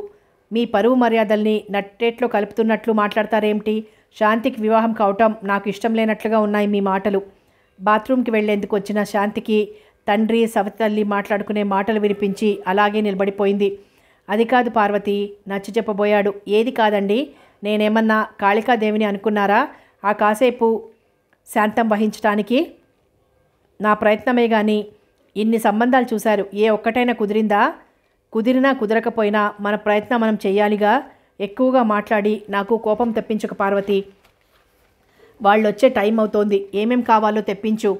Speaker 1: మీ పరువు మర్యాదల్ని నట్టేట్లో కలుపుతున్నట్లు మాట్లాడతారేమిటి శాంతికి వివాహం కావటం నాకు ఇష్టం లేనట్లుగా ఉన్నాయి మీ మాటలు బాత్రూమ్కి వెళ్లేందుకు వచ్చిన శాంతికి తండ్రి సవతల్లి మాట్లాడుకునే మాటలు వినిపించి అలాగే నిలబడిపోయింది అది కాదు పార్వతి నచ్చ చెప్పబోయాడు ఏది కాదండి నేనేమన్నా కాళికాదేవిని అనుకున్నారా ఆ కాసేపు శాంతం వహించటానికి నా ప్రయత్నమే కానీ ఇన్ని సంబంధాలు చూశారు ఏ ఒక్కటైనా కుదిరిందా కుదిరినా కుదరకపోయినా మన ప్రయత్నం మనం చేయాలిగా ఎక్కువగా మాట్లాడి నాకు కోపం తెప్పించక పార్వతి వాళ్ళొచ్చే టైం అవుతోంది ఏమేం కావాలో తెప్పించు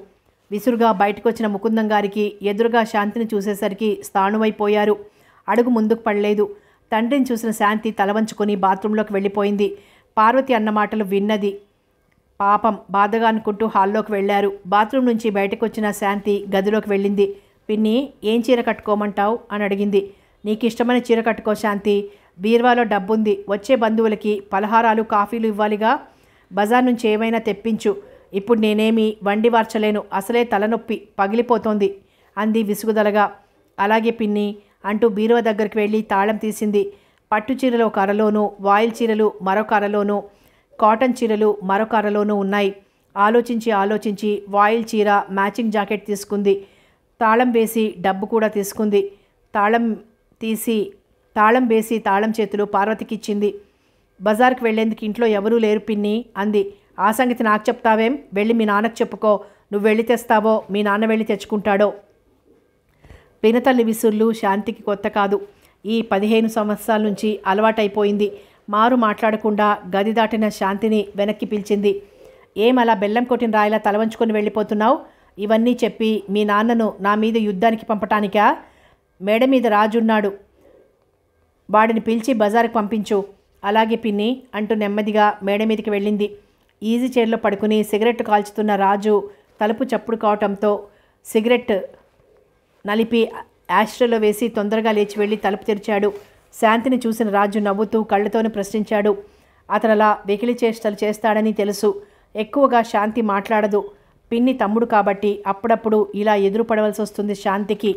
Speaker 1: విసురుగా బయటకొచ్చిన ముకుందం గారికి ఎదురుగా శాంతిని చూసేసరికి స్థాణువైపోయారు అడుగు ముందుకు పడలేదు తండ్రిని చూసిన శాంతి తలవంచుకొని బాత్రూంలోకి వెళ్ళిపోయింది పార్వతి అన్న మాటలు విన్నది పాపం బాధగా అనుకుంటూ హాల్లోకి వెళ్ళారు బాత్రూమ్ నుంచి బయటకు వచ్చిన శాంతి గదిలోకి వెళ్ళింది పిన్ని ఏం చీర కట్టుకోమంటావు అని అడిగింది నీకు ఇష్టమైన చీర కట్టుకో శాంతి బీర్వాలో డబ్బుంది వచ్చే బంధువులకి పలహారాలు కాఫీలు ఇవ్వాలిగా బజార్ నుంచి ఏమైనా తెప్పించు ఇప్పుడు నేనేమి వండి వార్చలేను అసలే తలనొప్పి పగిలిపోతోంది అంది విసుగుదలగా అలాగే పిన్ని అంటూ బీరువా దగ్గరికి వెళ్ళి తాళం తీసింది పట్టు చీరలు ఒక అరలోనూ వాయిల్ చీరలు మరొక అరలోనూ కాటన్ చీరలు మరొక అరలోనూ ఉన్నాయి ఆలోచించి ఆలోచించి వాయిల్ చీర మ్యాచింగ్ జాకెట్ తీసుకుంది తాళం వేసి డబ్బు కూడా తీసుకుంది తాళం తీసి తాళం వేసి తాళం చేతులు పార్వతికిచ్చింది బజార్కి వెళ్లేందుకు ఇంట్లో ఎవరూ లేరు పిన్ని అంది ఆ సంగతి నాకు చెప్తావేం వెళ్ళి మీ నాన్నకు చెప్పుకో నువ్వు వెళ్ళి తెస్తావో మీ నాన్న వెళ్ళి తెచ్చుకుంటాడో పినతల్లి విసుళ్ళు శాంతికి కొత్త కాదు ఈ పదిహేను సంవత్సరాల నుంచి అలవాటైపోయింది మారు మాట్లాడకుండా గది దాటిన శాంతిని వెనక్కి పిలిచింది ఏం అలా బెల్లం కొట్టిన రాయిలా తలవంచుకొని వెళ్ళిపోతున్నావు ఇవన్నీ చెప్పి మీ నాన్నను నా మీద యుద్ధానికి పంపటానికా మేడ మీద రాజున్నాడు వాడిని పిలిచి బజార్కి పంపించు అలాగే పిన్ని అంటూ నెమ్మదిగా మేడ మీదకి వెళ్ళింది ఈజీ చైర్లో పడుకుని సిగరెట్ కాల్చుతున్న రాజు తలుపు చప్పుడు కావటంతో సిగరెట్ నలిపి యాస్ట్రోలో వేసి తొందరగా లేచి వెళ్ళి తలుపు తెరిచాడు శాంతిని చూసిన రాజు నవ్వుతూ కళ్ళతోనే ప్రశ్నించాడు అతను అలా వెకిలి చేష్టలు చేస్తాడని తెలుసు ఎక్కువగా శాంతి మాట్లాడదు పిన్ని తమ్ముడు కాబట్టి అప్పుడప్పుడు ఇలా ఎదురుపడవలసి వస్తుంది శాంతికి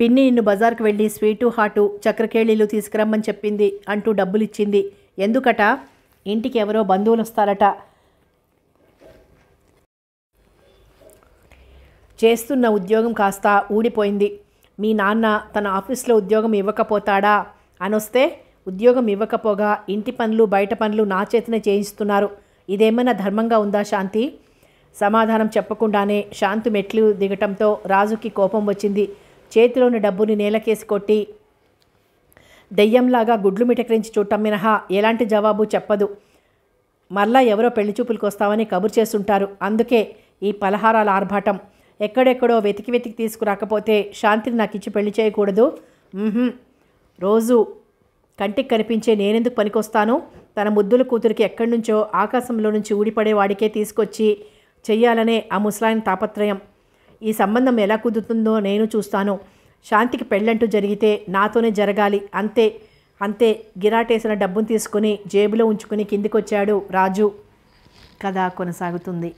Speaker 1: పిన్ని నిన్ను బజార్కు వెళ్ళి స్వీటు హాటు చక్రకేళీలు తీసుకురమ్మని చెప్పింది అంటూ డబ్బులిచ్చింది ఎందుకట ఇంటికి ఎవరో బంధువులు వస్తారట చేస్తున్న ఉద్యోగం కాస్త ఊడిపోయింది మీ నాన్న తన ఆఫీస్లో ఉద్యోగం ఇవ్వకపోతాడా అనొస్తే ఉద్యోగం ఇవ్వకపోగా ఇంటి పనులు బయట పనులు నా చేతనే చేయిస్తున్నారు ఇదేమైనా ధర్మంగా ఉందా శాంతి సమాధానం చెప్పకుండానే శాంతి మెట్లు దిగటంతో రాజుకి కోపం వచ్చింది చేతిలోని డబ్బుని నేలకేసి కొట్టి దెయ్యంలాగా గుడ్లు మిటకరించి చూడటం మినహా ఎలాంటి జవాబు చెప్పదు మళ్ళా ఎవరో పెళ్లి చూపులకు వస్తామని కబురు చేస్తుంటారు అందుకే ఈ పలహారాల ఆర్భాటం ఎక్కడెక్కడో వెతికి వెతికి తీసుకురాకపోతే శాంతిని నాకు ఇచ్చి పెళ్లి చేయకూడదు రోజు కంటికి కనిపించే నేనెందుకు పనికొస్తాను తన ముద్దుల కూతురికి ఎక్కడి నుంచో ఆకాశంలో నుంచి ఊడిపడే వాడికే తీసుకొచ్చి చెయ్యాలనే ఆ ముసలాయన తాపత్రయం ఈ సంబంధం ఎలా కుదురుతుందో నేను చూస్తాను శాంతికి పెళ్ళంటూ జరిగితే నాతోనే జరగాలి అంతే అంతే గిరాటేసిన డబ్బును తీసుకుని జేబులో ఉంచుకుని కిందికొచ్చాడు రాజు కథ కొనసాగుతుంది